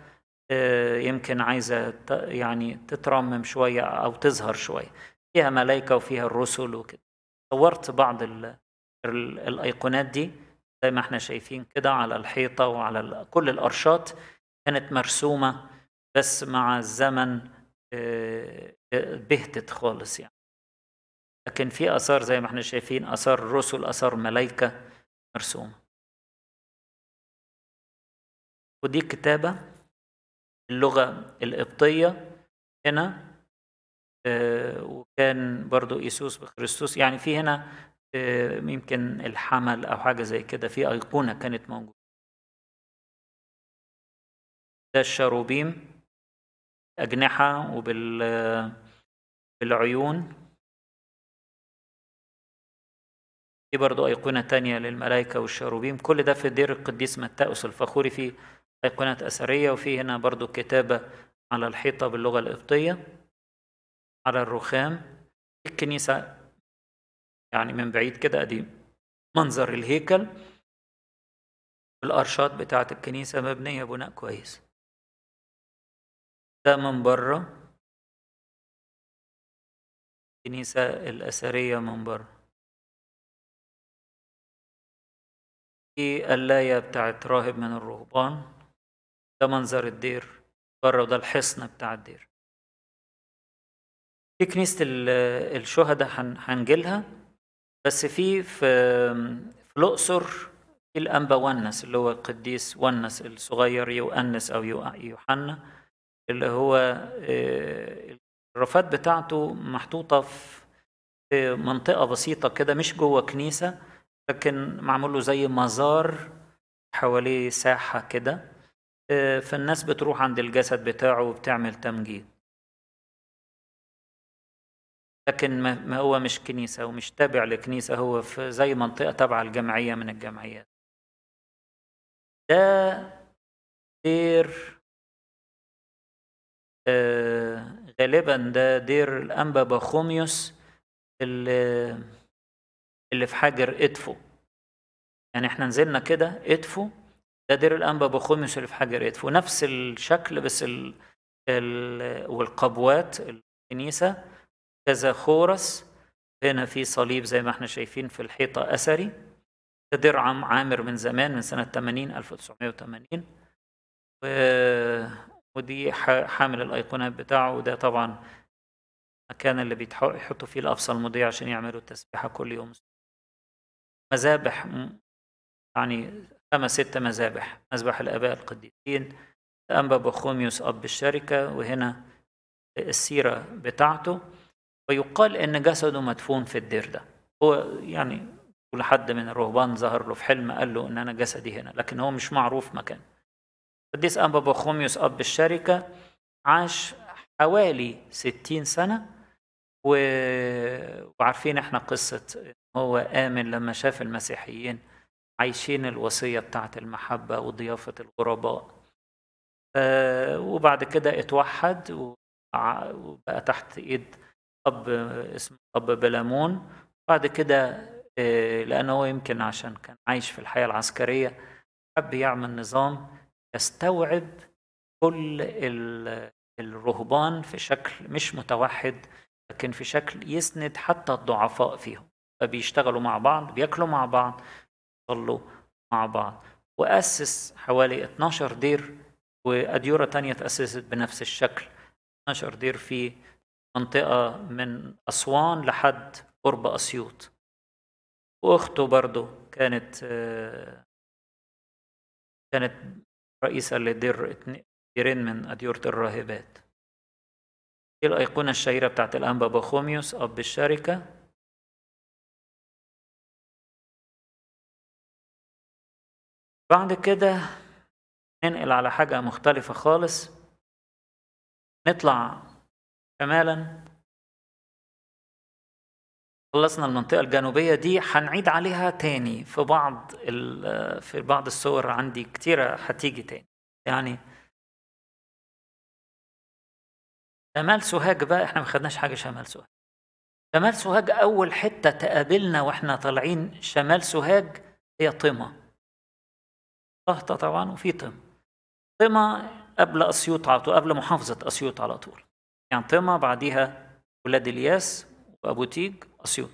آه، يمكن عايزة يعني تترمم شوية أو تظهر شوية فيها ملايكة وفيها الرسل وكده صورت بعض الـ الـ الأيقونات دي زي ما احنا شايفين كده على الحيطة وعلى كل الأرشاط كانت مرسومة بس مع الزمن آه، بهتت خالص يعني لكن في اثار زي ما احنا شايفين اثار رسل اثار ملائكه مرسومه ودي كتابه اللغه القبطيه هنا آه، وكان برضو يسوس بخريستوس يعني في هنا آه، يمكن الحمل او حاجه زي كده في ايقونه كانت موجوده ده الشاروبيم أجنحة وبال آه، بالعيون في برضو أيقونة تانية للملائكة والشاروبيم كل ده في دير القديس متاوس الفخوري في أيقونات أثرية وفي هنا برضو كتابة على الحيطة باللغة القبطية على الرخام الكنيسة يعني من بعيد كده أدي منظر الهيكل الأرشاد بتاعة الكنيسة مبنية بناء كويس ده من بره الكنيسة الأثرية من بره في اللاية بتاعت راهب من الرهبان ده منظر الدير بره وده الحصن بتاع الدير في كنيسة الشهداء هنجيلها بس في في في الأقصر في الأنبا ونس اللي هو القديس ونس الصغير يؤنس أو يوحنا اللي هو آه، الرفات بتاعته محطوطة في منطقة بسيطة كده مش جوه كنيسة لكن معمول له زي مزار حواليه ساحة كده آه، فالناس بتروح عند الجسد بتاعه وبتعمل تمجيد لكن ما هو مش كنيسة ومش تابع لكنيسة هو في زي منطقة تابعة الجمعية من الجمعيات ده دير آه غالبا ده دير الأنبا باخوميوس اللي اللي في حجر إدفو يعني احنا نزلنا كده إدفو ده دير الأنبا بخمس اللي في حجر إدفو نفس الشكل بس ال... ال... والقبوات الكنيسة كذا خورس هنا في صليب زي ما احنا شايفين في الحيطة أثري ده درعم عامر من زمان من سنة 80 1980 و... ودي حامل الأيقونات بتاعه وده طبعا المكان اللي بيحطوا فيه الافصل المضيع عشان يعملوا التسبيحة كل يوم مذابح يعني خمس ست مذابح مذبح الآباء القديسين أنبا بخوميوس أب الشركة وهنا السيرة بتاعته ويقال إن جسده مدفون في الدير ده هو يعني كل حد من الرهبان ظهر له في حلم قال له إن أنا جسدي هنا لكن هو مش معروف مكان قديس أنبا بخوميوس أب الشركة عاش حوالي ستين سنة وعارفين احنا قصة هو آمن لما شاف المسيحيين عايشين الوصية بتاعة المحبة وضيافة الغرباء آه، وبعد كده اتوحد وبقى تحت ايد اب اسمه اب بلامون بعد كده آه، لأن هو يمكن عشان كان عايش في الحياة العسكرية حب يعمل نظام يستوعب كل الرهبان في شكل مش متوحد لكن في شكل يسند حتى الضعفاء فيهم فبيشتغلوا مع بعض بياكلوا مع بعض بيصلوا مع بعض وأسس حوالي 12 دير وأديورة تانية تأسست بنفس الشكل 12 دير في منطقة من أسوان لحد قرب أسيوط وأخته برضه كانت كانت رئيسة لدير ديرين من أديرة الراهبات ايه الأيقونة الشهيرة بتاعت الأنبا بوخوميوس أب الشركة بعد كده ننقل على حاجة مختلفة خالص نطلع شمالا خلصنا المنطقة الجنوبية دي هنعيد عليها تاني في بعض في بعض الصور عندي كتيرة هتيجي تاني يعني شمال سوهاج بقى احنا ما خدناش حاجه شمال سوهاج شمال سوهاج اول حته تقابلنا واحنا طالعين شمال سوهاج هي طمة طهطة طبعا وفي طمة طمة قبل اسيوط على طول قبل محافظه اسيوط على طول يعني طمة بعديها ولاد الياس وابو تيج اسيوط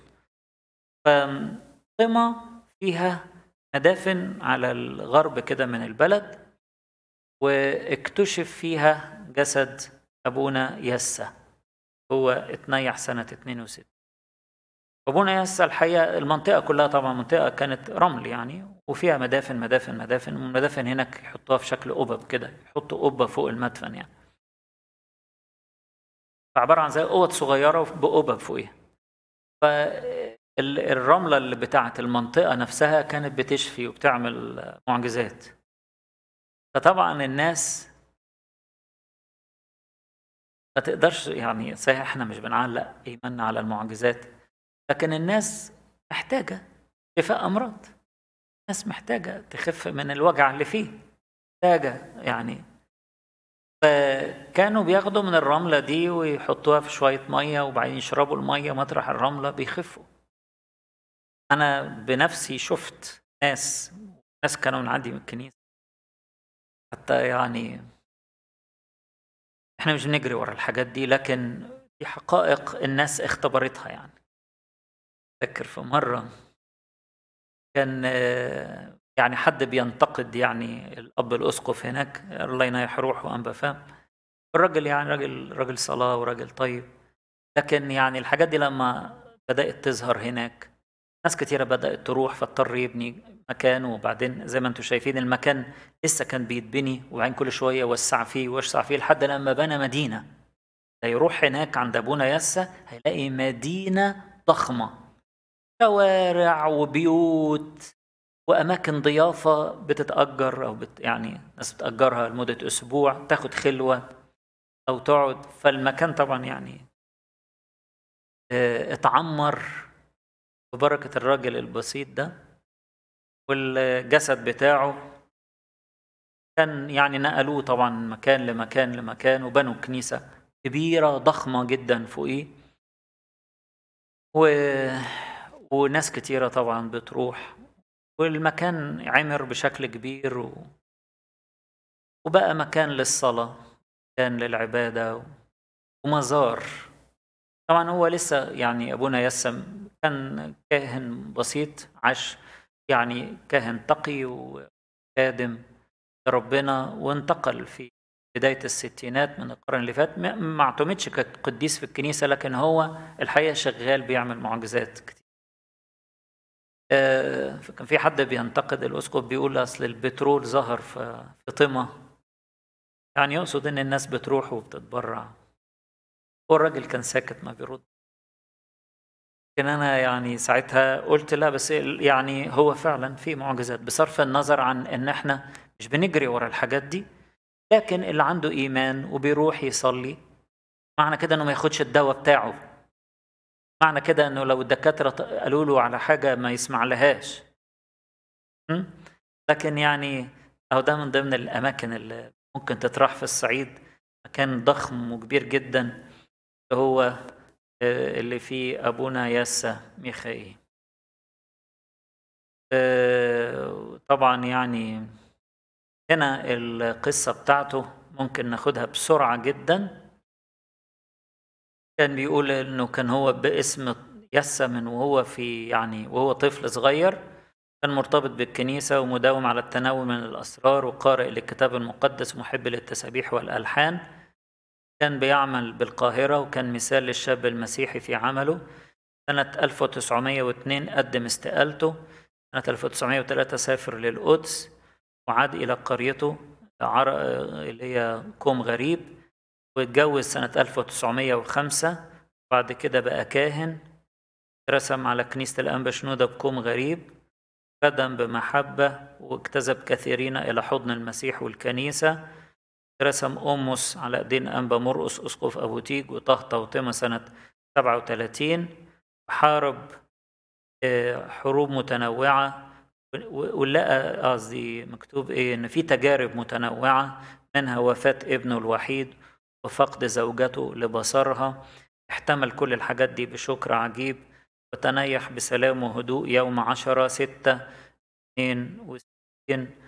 فطمة فيها مدافن على الغرب كده من البلد واكتشف فيها جسد أبونا يسا هو اتنيح سنة 62 أبونا يسا الحقيقة المنطقة كلها طبعا منطقة كانت رمل يعني وفيها مدافن مدافن مدافن والمدافن هناك يحطوها في شكل قبب كده يحطوا قبة فوق المدفن يعني فعبارة عن زي قوط صغيرة بقبب فوقيها يعني. فالرملة اللي بتاعت المنطقة نفسها كانت بتشفي وبتعمل معجزات فطبعا الناس ما تقدرش يعني صحيح احنا مش بنعلق ايماننا على المعجزات لكن الناس محتاجه شفاء امراض الناس محتاجه تخف من الوجع اللي فيه محتاجه يعني فكانوا بياخدوا من الرمله دي ويحطوها في شويه ميه وبعدين يشربوا الميه مطرح الرمله بيخفوا انا بنفسي شفت ناس ناس كانوا من عندي من الكنيسه حتى يعني احنا مش بنجري ورا الحاجات دي لكن دي حقائق الناس اختبرتها يعني فكر في مرة كان يعني حد بينتقد يعني الأب الأسقف هناك الله ينيح روحه وانبا فاهم الراجل يعني راجل راجل صلاة وراجل طيب لكن يعني الحاجات دي لما بدأت تظهر هناك ناس كتيرة بدأت تروح فاضطر يبني مكان وبعدين زي ما انتم شايفين المكان لسه كان بيتبني وبعدين كل شوية وسع فيه وسع فيه لحد لما بنى مدينة هيروح هناك عند أبونا ياسة هيلاقي مدينة ضخمة شوارع وبيوت وأماكن ضيافة بتتأجر أو بت يعني ناس بتأجرها لمدة أسبوع تاخد خلوة أو تقعد فالمكان طبعا يعني آه، اتعمر ببركة الراجل البسيط ده والجسد بتاعه كان يعني نقلوه طبعا مكان لمكان لمكان وبنوا كنيسة كبيرة ضخمة جدا فوقيه و... وناس كتيرة طبعا بتروح والمكان عمر بشكل كبير و... وبقى مكان للصلاة كان للعبادة و... ومزار طبعا هو لسه يعني ابونا يسم كان كاهن بسيط عاش يعني كاهن تقي وخادم لربنا وانتقل في بداية الستينات من القرن اللي فات ما اعتمدش كقديس في الكنيسة لكن هو الحقيقة شغال بيعمل معجزات كتير آه، كان في حد بينتقد الأسقف بيقول أصل البترول ظهر في طمة يعني يقصد إن الناس بتروح وبتتبرع والراجل كان ساكت ما بيرد لكن انا يعني ساعتها قلت لا بس يعني هو فعلا في معجزات بصرف النظر عن ان احنا مش بنجري ورا الحاجات دي لكن اللي عنده ايمان وبيروح يصلي معنى كده انه ما ياخدش الدواء بتاعه معنى كده انه لو الدكاتره قالوا له على حاجه ما يسمع لهاش لكن يعني او ده من ضمن الاماكن اللي ممكن تطرح في الصعيد مكان ضخم وكبير جدا هو آه، اللي فيه أبونا ياسا ميخائيل آه، طبعا يعني هنا القصة بتاعته ممكن ناخدها بسرعة جدا كان بيقول انه كان هو باسم ياسا من وهو في يعني وهو طفل صغير كان مرتبط بالكنيسة ومداوم على التناول من الأسرار وقارئ للكتاب المقدس محب للتسابيح والألحان كان بيعمل بالقاهرة وكان مثال للشاب المسيحي في عمله سنة 1902 قدم استقالته سنة 1903 سافر للقدس وعاد إلى قريته اللي هي كوم غريب واتجوز سنة 1905 بعد كده بقى كاهن رسم على كنيسة الأنبا شنودة بكوم غريب خدم بمحبة واجتذب كثيرين إلى حضن المسيح والكنيسة رسم أمس على إيدين أنبا مرقس أسقف أبو تيج وطه طوطمة سنة 37 حارب آه، حروب متنوعة ولقى قصدي مكتوب إيه إن في تجارب متنوعة منها وفاة ابنه الوحيد وفقد زوجته لبصرها احتمل كل الحاجات دي بشكر عجيب وتنيح بسلام وهدوء يوم عشرة ستة اثنين وستين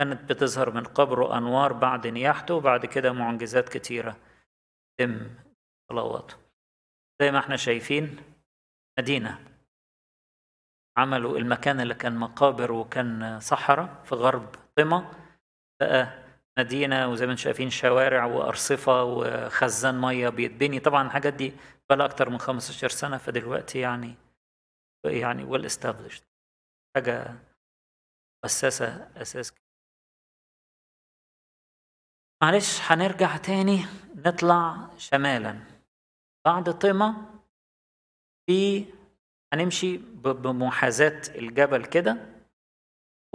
كانت بتظهر من قبره أنوار بعد نياحته وبعد كده معجزات كتيرة تم صلواته زي ما احنا شايفين مدينة عملوا المكان اللي كان مقابر وكان صحراء في غرب طمة بقى مدينة وزي ما انتم شايفين شوارع وأرصفة وخزان مية بيتبني طبعا الحاجات دي بقى أكتر من 15 سنة فدلوقتي يعني يعني ويل استابلشد حاجة مؤسسة أساس معلش هنرجع تاني نطلع شمالا بعد طمة في هنمشي بمحاذاة الجبل كده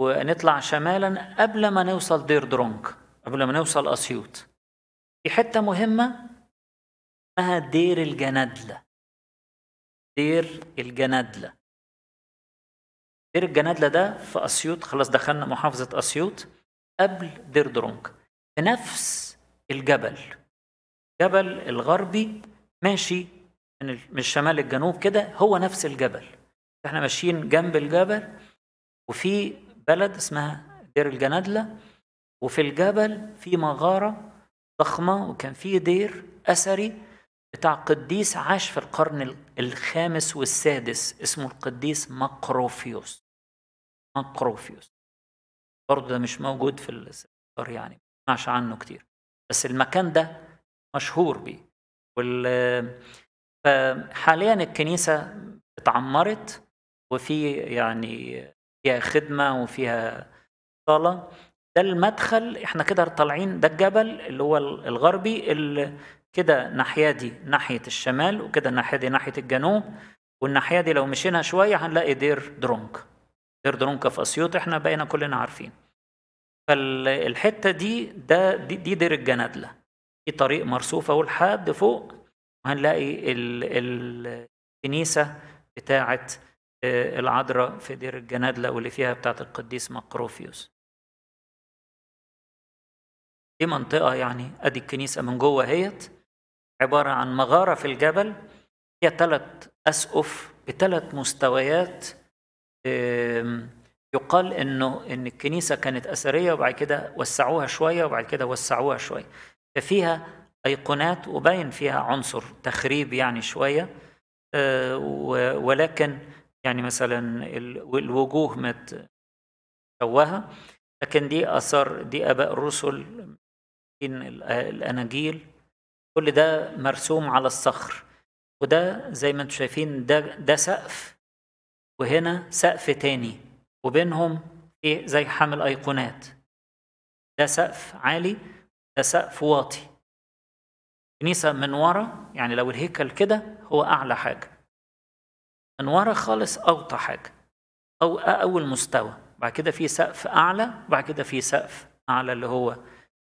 ونطلع شمالا قبل ما نوصل دير درونك قبل ما نوصل أسيوط في حتة مهمة اسمها دير الجندلة دير الجندلة دير الجندلة ده في أسيوط خلاص دخلنا محافظة أسيوط قبل دير درونك في نفس الجبل جبل الغربي ماشي من الشمال للجنوب كده هو نفس الجبل احنا ماشيين جنب الجبل وفي بلد اسمها دير الجنادلة وفي الجبل في مغارة ضخمة وكان في دير أثري بتاع قديس عاش في القرن الخامس والسادس اسمه القديس مقروفيوس مقروفيوس برضه ده مش موجود في السفر يعني بنسمعش عنه كتير بس المكان ده مشهور بيه وال فحاليا الكنيسة اتعمرت وفي يعني فيها خدمة وفيها صالة ده المدخل احنا كده طالعين ده الجبل اللي هو الغربي اللي كده ناحية دي ناحية الشمال وكده الناحية دي ناحية الجنوب والناحية دي لو مشينا شوية هنلاقي دير درونك دير درونك في أسيوط احنا بقينا كلنا عارفين فالحته دي ده دي, دي دير الجنادله في طريق مرصوف اهو لحد فوق وهنلاقي الكنيسه بتاعه آه، العذراء في دير الجنادله واللي فيها بتاعه القديس مقروفيوس دي منطقه يعني ادي الكنيسه من جوه اهيت عباره عن مغاره في الجبل هي ثلاث اسقف بثلاث مستويات يقال انه ان الكنيسه كانت اثريه وبعد كده وسعوها شويه وبعد كده وسعوها شويه ففيها ايقونات وباين فيها عنصر تخريب يعني شويه آه، ولكن يعني مثلا الوجوه متشوهه لكن دي اثار دي اباء الرسل الاناجيل كل ده مرسوم على الصخر وده زي ما انتم شايفين ده ده سقف وهنا سقف تاني وبينهم ايه زي حامل ايقونات ده سقف عالي ده سقف واطي كنيسة من ورا يعني لو الهيكل كده هو أعلى حاجة من ورا خالص أوطى حاجة أو أول مستوى بعد كده في سقف أعلى وبعد كده في سقف أعلى اللي هو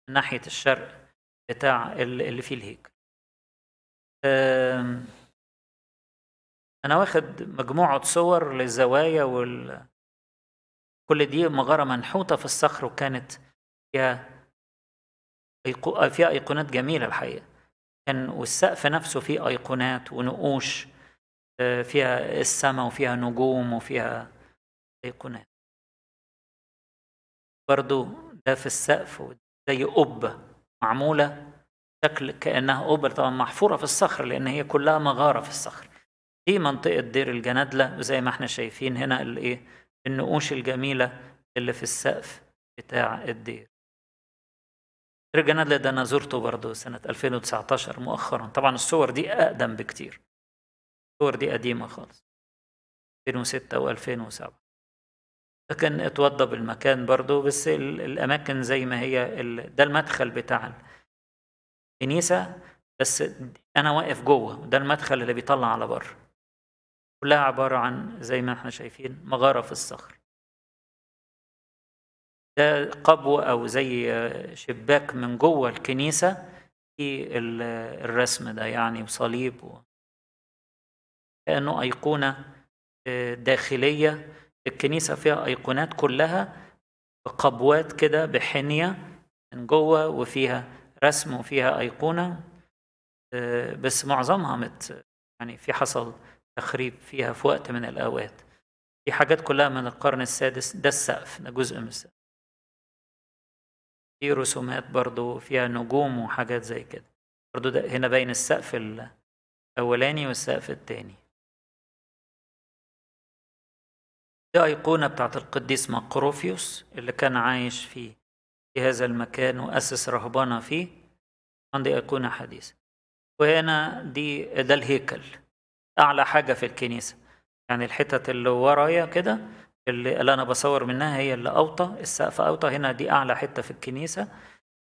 من ناحية الشرق بتاع اللي فيه الهيكل أنا واخد مجموعة صور للزوايا وال كل دي مغارة منحوتة في الصخر وكانت فيها أيقونات جميلة الحقيقة كان والسقف نفسه فيه أيقونات ونقوش آه، فيها السماء وفيها نجوم وفيها أيقونات برضو ده في السقف زي قبة معمولة شكل كأنها قبة طبعا محفورة في الصخر لأن هي كلها مغارة في الصخر دي منطقة دير الجنادلة وزي ما احنا شايفين هنا الإيه النقوش الجميلة اللي في السقف بتاع الدير برج نادلة ده أنا زرته برضه سنة 2019 مؤخرا طبعا الصور دي أقدم بكتير الصور دي قديمة خالص 2006 و2007 لكن اتوضب المكان برضه بس الأماكن زي ما هي ده المدخل بتاع الكنيسة بس أنا واقف جوه ده المدخل اللي بيطلع على بره كلها عبارة عن زي ما احنا شايفين مغارة في الصخر ده قبو أو زي شباك من جوه الكنيسة في الرسم ده يعني وصليب و... كأنه أيقونة آه، داخلية الكنيسة فيها أيقونات كلها بقبوات كده بحنية من جوه وفيها رسم وفيها أيقونة آه، بس معظمها مت يعني في حصل تخريب فيها في وقت من الأوقات دي حاجات كلها من القرن السادس ده السقف ده جزء من السقف في رسومات برضو فيها نجوم وحاجات زي كده برضو ده هنا بين السقف الأولاني والسقف التاني دي أيقونة بتاعت القديس مقروفيوس اللي كان عايش في هذا المكان وأسس رهبانة فيه عندي أيقونة حديثة وهنا دي ده الهيكل اعلى حاجه في الكنيسه يعني الحتت اللي ورايا كده اللي, اللي انا بصور منها هي اللي اوطى السقف اوطى هنا دي اعلى حته في الكنيسه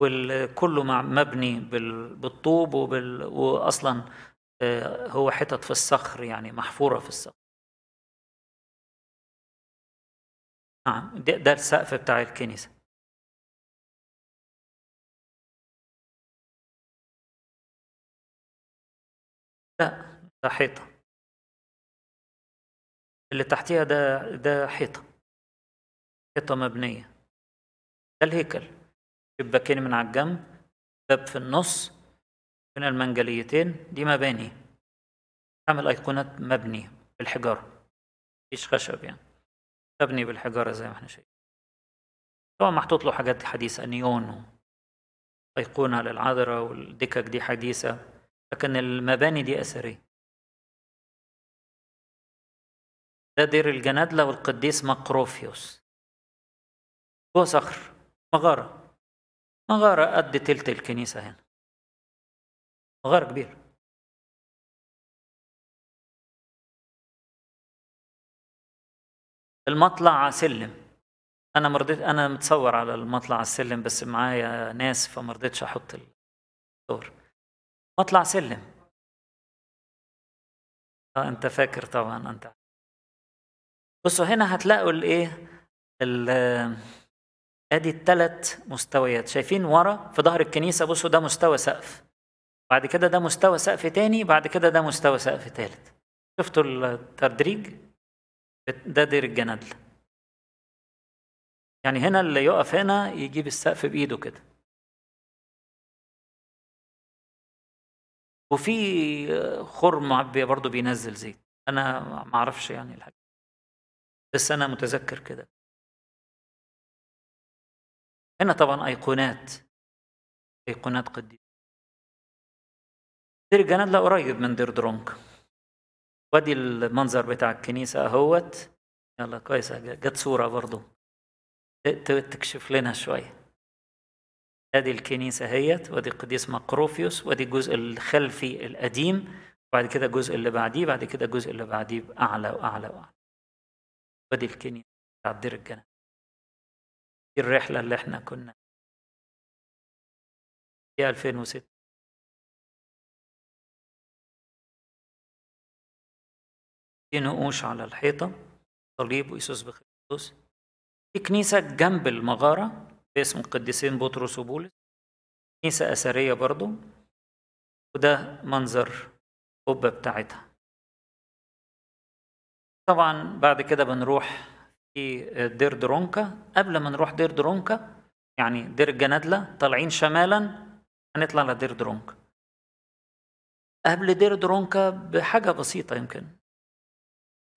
وكله مبني بالطوب وبال... واصلا آه، هو حتت في الصخر يعني محفوره في الصخر نعم ده, ده السقف بتاع الكنيسه لا ده حيطه اللي تحتيها ده ده حيطه حيطه مبنيه ده الهيكل شباكين من على الجنب باب في النص هنا المنجليتين دي مباني عمل ايقونات مبني بالحجاره مفيش خشب يعني مبني بالحجاره زي ما احنا شايفين طبعا محطوط له حاجات حديثه نيون ايقونه للعذراء والدكك دي حديثه لكن المباني دي اثريه ده دير الجنادلة والقديس مقروفيوس جوه صخر مغارة مغارة قد تلت الكنيسة هنا مغارة كبيرة المطلع سلم انا مرضيت انا متصور على المطلع على السلم بس معايا ناس فما رضيتش احط الصور مطلع سلم اه انت فاكر طبعا انت بصوا هنا هتلاقوا الايه ال ادي الثلاث مستويات شايفين ورا في ظهر الكنيسه بصوا ده مستوى سقف بعد كده ده مستوى سقف تاني بعد كده ده مستوى سقف تالت شفتوا التدريج ده دير الجنادله يعني هنا اللي يقف هنا يجيب السقف بايده كده وفي خرم برضه بينزل زيت انا ما اعرفش يعني الحاجه بس أنا متذكر كده هنا طبعا أيقونات أيقونات قديسة دير الجناد لا قريب من دير درونك وادي المنظر بتاع الكنيسة أهوت يلا كويسة جت صورة برضو تكشف لنا شوية ادي الكنيسة هيت وادي القديس مقروفيوس وادي الجزء الخلفي القديم وبعد كده الجزء اللي بعديه بعد كده الجزء اللي بعديه أعلى وأعلى وأعلى وادي الكينيا بتاع الدير الجنوبي دي الرحلة اللي احنا كنا في 2006 في نقوش على الحيطة صليب ويسوس بخريستوس في كنيسة جنب المغارة باسم القديسين بطرس وبولس كنيسة أثرية برضو وده منظر القبة بتاعتها طبعا بعد كده بنروح في دير درونكا قبل ما نروح دير درونكا يعني دير الجنادلة طالعين شمالا هنطلع لدير درونكا قبل دير درونكا بحاجة بسيطة يمكن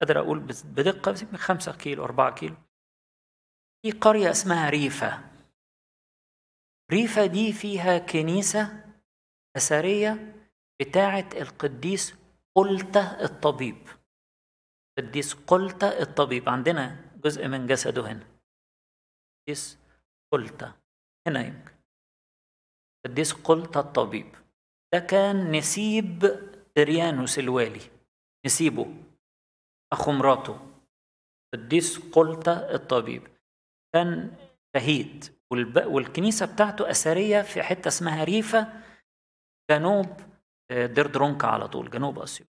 قادر أقول بدقة يمكن خمسة كيلو أربعة كيلو في قرية اسمها ريفا ريفا دي فيها كنيسة أثرية بتاعة القديس قلته الطبيب قديس قلت الطبيب عندنا جزء من جسده هنا قديس قلت هنا يمكن قديس قلت الطبيب ده كان نسيب تريانوس الوالي نسيبه أخو مراته قديس قلت الطبيب كان شهيد والكنيسة بتاعته أثرية في حتة اسمها ريفة جنوب آه، دردرونكا على طول جنوب أسيوط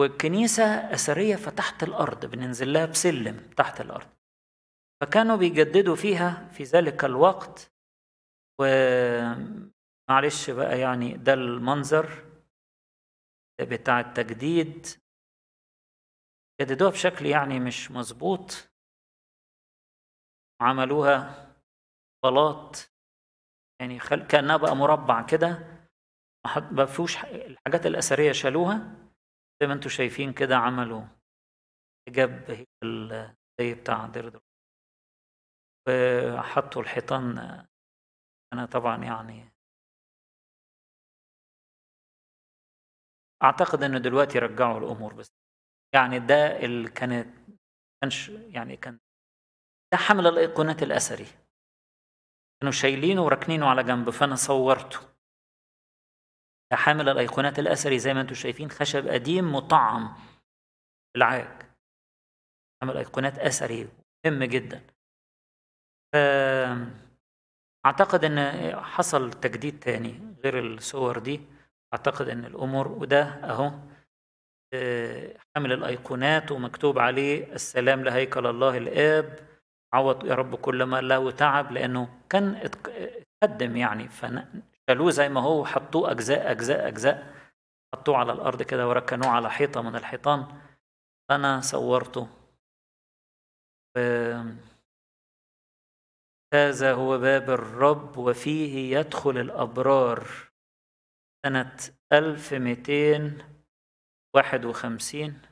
والكنيسة أثرية فتحت الأرض بننزل لها بسلم تحت الأرض فكانوا بيجددوا فيها في ذلك الوقت و معلش بقى يعني ده المنظر بتاع التجديد جددوها بشكل يعني مش مظبوط عملوها بلاط يعني خل... كانها بقى مربع كده ما فيهوش الحاجات الاثريه شالوها زي ما انتم شايفين كده عملوا جاب زي بتاع دير وحطوا الحيطان انا طبعا يعني اعتقد انه دلوقتي رجعوا الامور بس يعني ده اللي كانت كانش يعني كان ده حمل الايقونات الاثري كانوا شايلينه وراكنينه على جنب فانا صورته حامل الأيقونات الأثري زي ما أنتم شايفين خشب قديم مطعم بالعاج حامل أيقونات أثري مهم جدا أعتقد أن حصل تجديد تاني غير الصور دي أعتقد أن الأمور وده أهو آه، حامل الأيقونات ومكتوب عليه السلام لهيكل الله الآب عوض يا رب كل ما له تعب لأنه كان اتقدم يعني شالوه زي ما هو حطوه أجزاء أجزاء أجزاء حطوه على الأرض كده وركنوه على حيطة من الحيطان أنا صورته هذا هو باب الرب وفيه يدخل الأبرار سنة 1251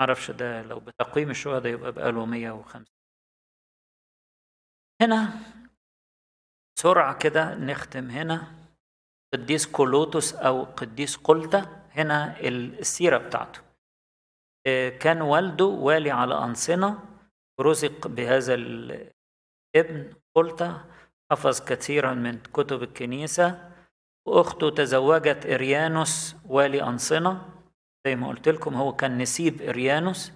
معرفش ده لو بتقويم الشهداء يبقى بقاله 150 هنا بسرعة كده نختم هنا قديس كولوتوس أو قديس قلتا هنا السيرة بتاعته آه، كان والده والي على أنصنة رزق بهذا الابن قلتا حفظ كثيرا من كتب الكنيسة وأخته تزوجت إريانوس والي أنصنة زي ما قلت لكم هو كان نسيب إريانوس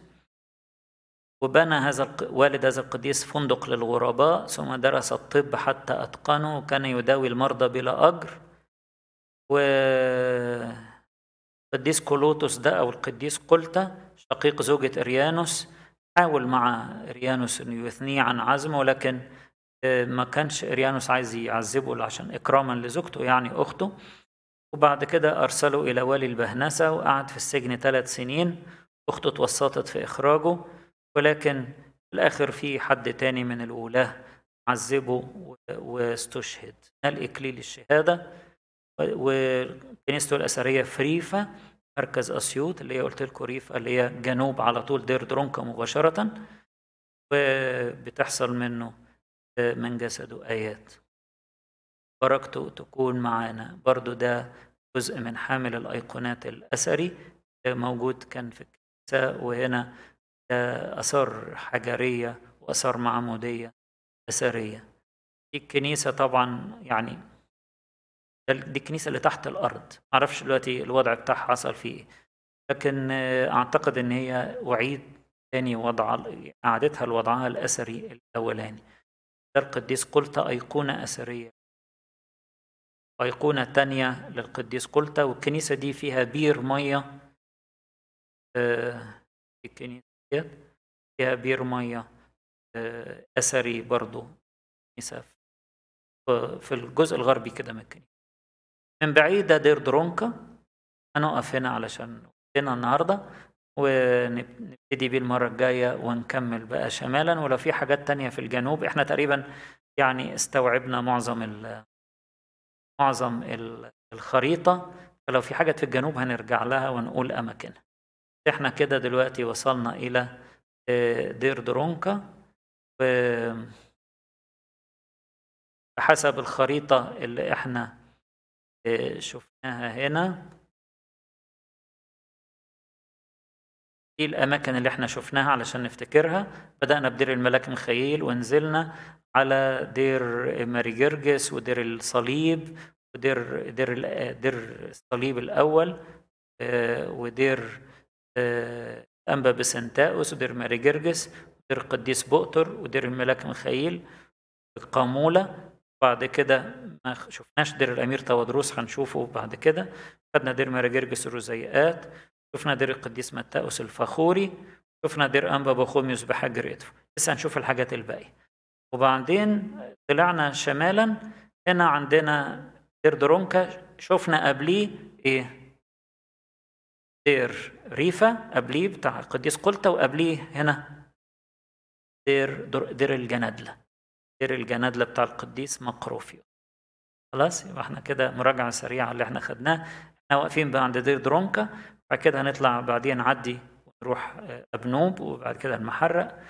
وبنى هذا والد هذا القديس فندق للغرباء ثم درس الطب حتى أتقنه وكان يداوي المرضى بلا أجر و القديس كولوتوس ده أو القديس قلتا شقيق زوجة إريانوس حاول مع إريانوس إنه يثنيه عن عزمه ولكن آه، ما كانش إريانوس عايز يعذبه عشان إكراما لزوجته يعني أخته وبعد كده أرسله إلى والي البهنسة وقعد في السجن ثلاث سنين أخته توسطت في إخراجه ولكن في الآخر في حد تاني من الولاة عذبه واستشهد نال إكليل الشهادة وكنيسته الأثرية في ريفا مركز أسيوط اللي هي قلت لكم ريفا اللي هي جنوب على طول دير درونكا مباشرة وبتحصل منه آه، من جسده آيات بركته تكون معانا برضو ده جزء من حامل الأيقونات الأثري آه، موجود كان في الكنيسة وهنا آثار حجرية وآثار معمودية أثرية دي الكنيسة طبعا يعني دي الكنيسة اللي تحت الأرض معرفش دلوقتي الوضع بتاعها حصل فيه إيه لكن آه، أعتقد إن هي أعيد تاني وضع إعادتها لوضعها الأثري الأولاني ده القديس قلت أيقونة أثرية أيقونة تانية للقديس قلت والكنيسة دي فيها بير مية آه، الكنيسة فيها بير مية آه، أثري برضو مسافة في الجزء الغربي كده من من بعيد ده دير درونكا هنقف هنا علشان هنا النهاردة ونبتدي بيه المرة الجاية ونكمل بقى شمالا ولو في حاجات تانية في الجنوب احنا تقريبا يعني استوعبنا معظم معظم الخريطة فلو في حاجة في الجنوب هنرجع لها ونقول أماكنها احنا كده دلوقتي وصلنا الى آه، دير درونكا بحسب الخريطة اللي احنا آه، شفناها هنا دي الأماكن اللي احنا شفناها علشان نفتكرها بدأنا بدير الملاك مخيل ونزلنا على دير ماري جرجس ودير الصليب ودير دير دير الصليب الأول آه، ودير أنبا بسنتاؤس ودير ماري جرجس ودير قديس بؤتر ودير الملاك مخايل القامولة بعد كده ما شفناش دير الأمير تودروس هنشوفه بعد كده خدنا دير ماري جرجس الرزيئات شفنا دير القديس متاؤس الفخوري شفنا دير أنبا بخوميوس بحجر إدفو لسه هنشوف الحاجات الباقية وبعدين طلعنا شمالا هنا عندنا دير درونكا شفنا قبليه إيه دير ريفا قبليه بتاع القديس قلتا وقبليه هنا دير دير الجنادلة دير الجنادلة بتاع القديس مقروفيو خلاص يبقى احنا كده مراجعة سريعة اللي احنا خدناه احنا واقفين بقى عند دير درونكا بعد كده هنطلع بعدين نعدي ونروح آه، أبنوب وبعد كده المحرق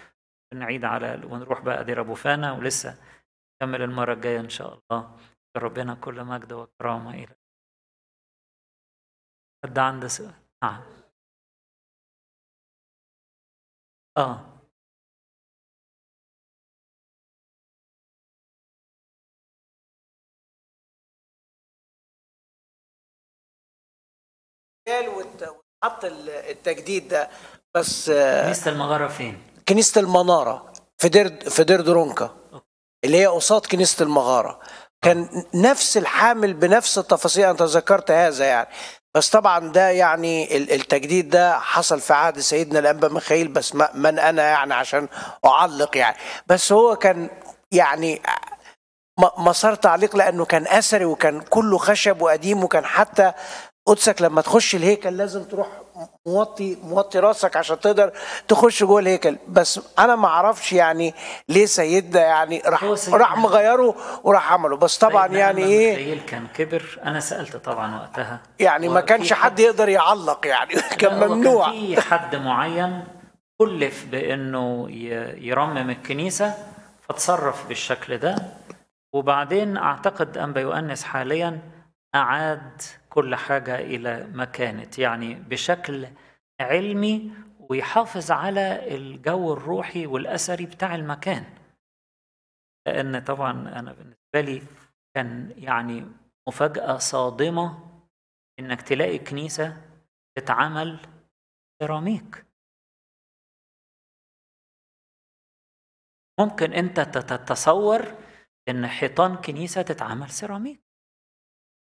نعيد على ونروح بقى دير أبو فانا ولسه نكمل المرة الجاية إن شاء الله ربنا كل مجد وكرامة إلى حد عنده سؤال نعم آه. قال اه. وت- التجديد ده بس كنيسة المغارة فين؟ كنيسة المنارة في دير في دير درونكا اللي هي قصاد كنيسة المغارة كان نفس الحامل بنفس التفاصيل أنت ذكرت هذا يعني بس طبعا ده يعني التجديد ده حصل في عهد سيدنا الانبا ميخائيل بس من انا يعني عشان اعلق يعني بس هو كان يعني مسار تعليق لانه كان اثري وكان كله خشب وقديم وكان حتى قدسك لما تخش الهيكل لازم تروح موطي موطي راسك عشان تقدر تخش جوه الهيكل بس انا ما اعرفش يعني ليه سيدنا يعني راح راح مغيره وراح عمله بس طبعا يعني ايه كان كبر انا سالت طبعا وقتها يعني ما كانش حد يقدر يعلق يعني كان ممنوع كان في حد معين كلف بانه يرمم الكنيسه فتصرف بالشكل ده وبعدين اعتقد انبا يؤنس حاليا اعاد كل حاجة إلى ما كانت يعني بشكل علمي ويحافظ على الجو الروحي والأثري بتاع المكان لأن طبعا أنا بالنسبة لي كان يعني مفاجأة صادمة إنك تلاقي كنيسة تتعمل سيراميك ممكن أنت تتصور إن حيطان كنيسة تتعمل سيراميك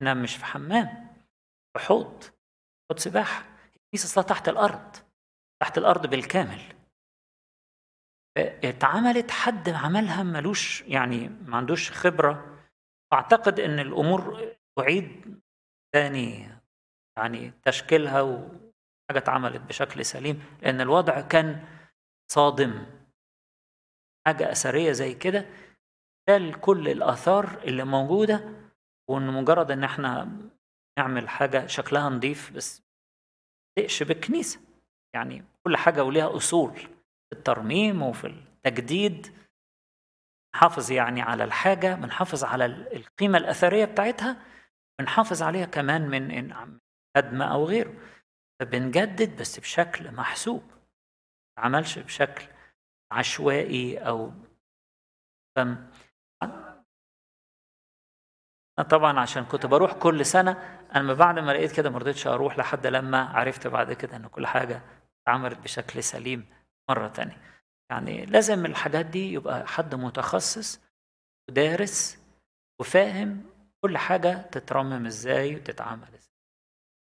إحنا مش في حمام حوض حوض سباحة الكنيسة صلاة تحت الأرض تحت الأرض بالكامل اتعملت حد عملها ملوش يعني ما عندوش خبرة أعتقد إن الأمور أعيد تاني يعني تشكيلها وحاجة اتعملت بشكل سليم لأن الوضع كان صادم حاجة أثرية زي كده شال كل الآثار اللي موجودة وإن مجرد إن إحنا نعمل حاجه شكلها نظيف بس تقش بالكنيسه يعني كل حاجه وليها اصول في الترميم وفي التجديد نحافظ يعني على الحاجه بنحافظ على القيمه الاثريه بتاعتها بنحافظ عليها كمان من ان هدم او غيره فبنجدد بس بشكل محسوب ما عملش بشكل عشوائي او فم... طبعا عشان كنت بروح كل سنه انا بعد ما لقيت كده ما رضيتش اروح لحد لما عرفت بعد كده ان كل حاجه اتعملت بشكل سليم مره تانية يعني لازم الحاجات دي يبقى حد متخصص ودارس وفاهم كل حاجه تترمم ازاي وتتعمل ازاي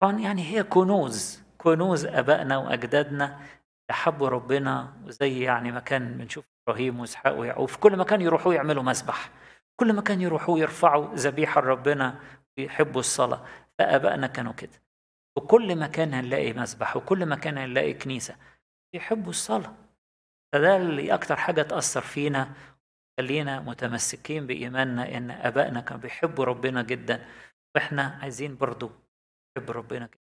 طبعا يعني هي كنوز كنوز ابائنا واجدادنا حبوا ربنا وزي يعني ما كان بنشوف ابراهيم واسحاق ويعقوب في كل مكان يروحوا يعملوا مسبح كل مكان يروحوا يرفعوا ذبيحه لربنا ويحبوا الصلاه فآبائنا كانوا كده وكل مكان هنلاقي مسبح وكل مكان هنلاقي كنيسة بيحبوا الصلاة فده اللي أكتر حاجة تأثر فينا خلينا متمسكين بإيماننا إن آبائنا كانوا بيحبوا ربنا جدا وإحنا عايزين برضو نحب ربنا جدا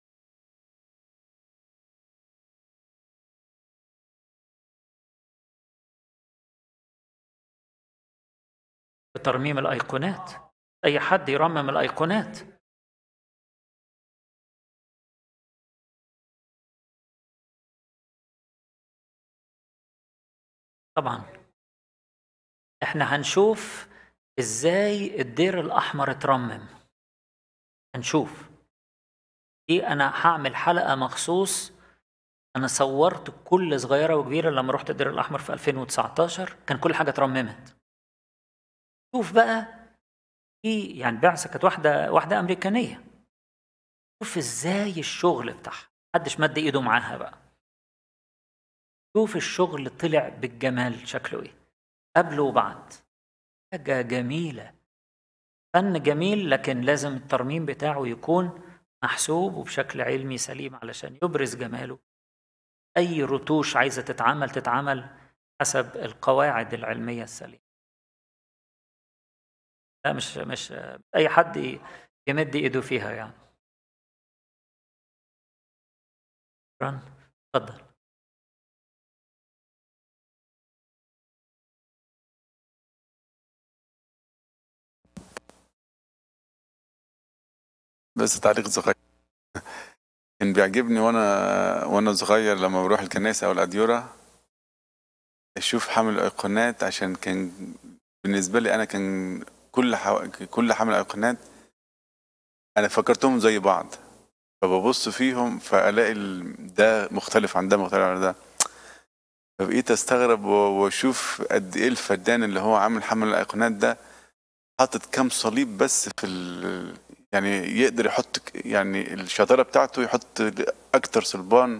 ترميم الأيقونات أي حد يرمم الأيقونات طبعا احنا هنشوف ازاي الدير الاحمر اترمم هنشوف دي انا هعمل حلقه مخصوص انا صورت كل صغيره وكبيره لما رحت الدير الاحمر في 2019 كان كل حاجه اترممت شوف بقى في يعني بعثه كانت واحده واحده امريكانيه شوف ازاي الشغل بتاعها محدش مد ايده معاها بقى شوف الشغل طلع بالجمال شكله ايه قبل وبعد حاجة جميلة فن جميل لكن لازم الترميم بتاعه يكون محسوب وبشكل علمي سليم علشان يبرز جماله أي رتوش عايزة تتعمل تتعمل حسب القواعد العلمية السليمة لا مش مش أي حد يمد إيده فيها يعني شكرا اتفضل بس تعليق صغير كان بيعجبني وانا وانا صغير لما بروح الكنيسه او الاديوره اشوف حمل الايقونات عشان كان بالنسبه لي انا كان كل حو... كل حمل الايقونات انا فكرتهم زي بعض فببص فيهم فالاقي ده مختلف عن ده مختلف عن ده فبقيت استغرب واشوف قد ايه الفدان اللي هو عامل حمل الايقونات ده حاطط كام صليب بس في ال... يعني يقدر يحط يعني الشطاره بتاعته يحط اكتر صلبان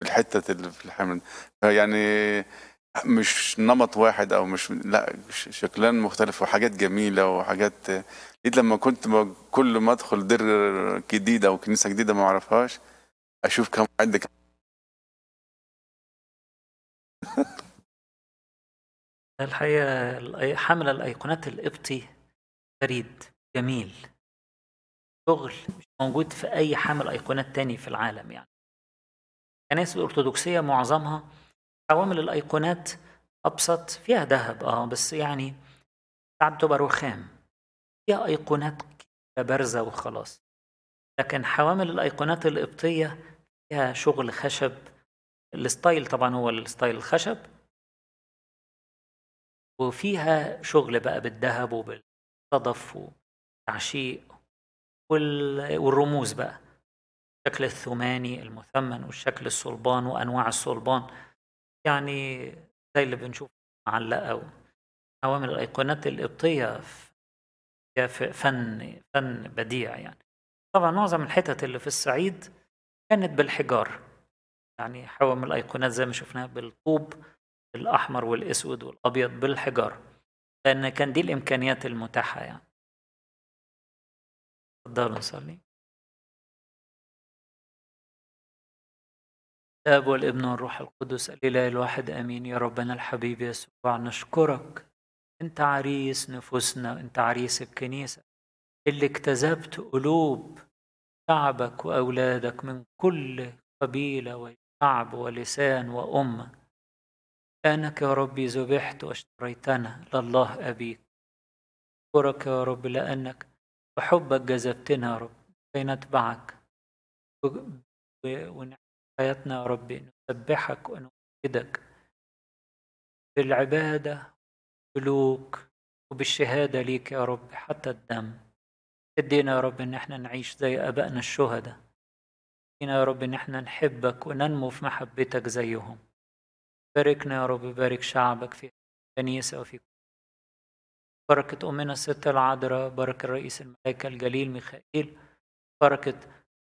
في الحته اللي في الحمل يعني مش نمط واحد او مش لا شكلان مختلف وحاجات جميله وحاجات لقيت إيه، لما كنت كل ما ادخل در جديده او كنيسه جديده ما اعرفهاش اشوف كم عندك كم الحقيقه حمل الايقونات القبطي فريد جميل شغل مش موجود في أي حامل أيقونات تاني في العالم يعني الكنائس الأرثوذكسية معظمها عوامل الأيقونات أبسط فيها ذهب اه بس يعني ساعات بتبقى رخام فيها أيقونات بارزة وخلاص لكن حوامل الأيقونات القبطية فيها شغل خشب الستايل طبعا هو الستايل الخشب وفيها شغل بقى بالذهب وبالصدف وتعشيق والرموز بقى الشكل الثماني المثمن والشكل الصلبان وانواع الصلبان يعني زي اللي بنشوف معلقه عوامل الايقونات القبطيه فن فن بديع يعني طبعا معظم الحتت اللي في الصعيد كانت بالحجار يعني حوامل الايقونات زي ما شفناها بالطوب الاحمر والاسود والابيض بالحجار لان كان دي الامكانيات المتاحه يعني تفضلوا نصلي الاب والابن والروح القدس الاله الواحد امين يا ربنا الحبيب يسوع نشكرك انت عريس نفوسنا انت عريس الكنيسه اللي اكتذبت قلوب شعبك واولادك من كل قبيله وشعب ولسان وامه انك يا ربي ذبحت واشتريتنا لله ابيك اشكرك يا رب لانك وحبك جذبتنا يا رب نتبعك ونعيش حياتنا يا رب نسبحك ونمجدك بالعبادة سلوك وبالشهادة ليك يا رب حتى الدم ادينا يا رب ان احنا نعيش زي ابائنا الشهداء ادينا يا رب ان احنا نحبك وننمو في محبتك زيهم باركنا يا رب بارك شعبك في الكنيسة وفي بركة أمنا الست العذراء بركة رئيس الملائكة الجليل ميخائيل بركة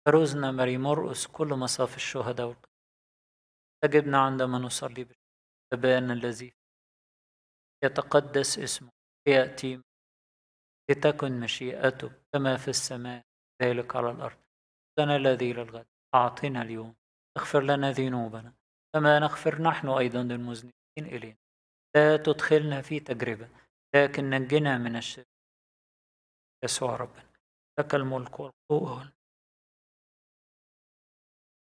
روزنا ماري مرقس كل مصاف الشهداء والقدس تجبنا عندما نصلي بالتبان الذي يتقدس اسمه يأتي لتكن مشيئته كما في السماء ذلك على الأرض لنا الذي للغد أعطنا اليوم اغفر لنا ذنوبنا كما نغفر نحن أيضا للمذنبين إلينا لا تدخلنا في تجربة لكن نجنا من الشرك يسوع ربنا لك الملك والقوة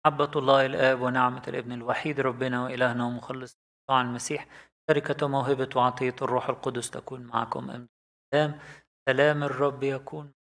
محبة الله الآب ونعمة الابن الوحيد ربنا وإلهنا ومخلص يسوع المسيح شركة موهبة وعطية الروح القدس تكون معكم أمد سلام الرب يكون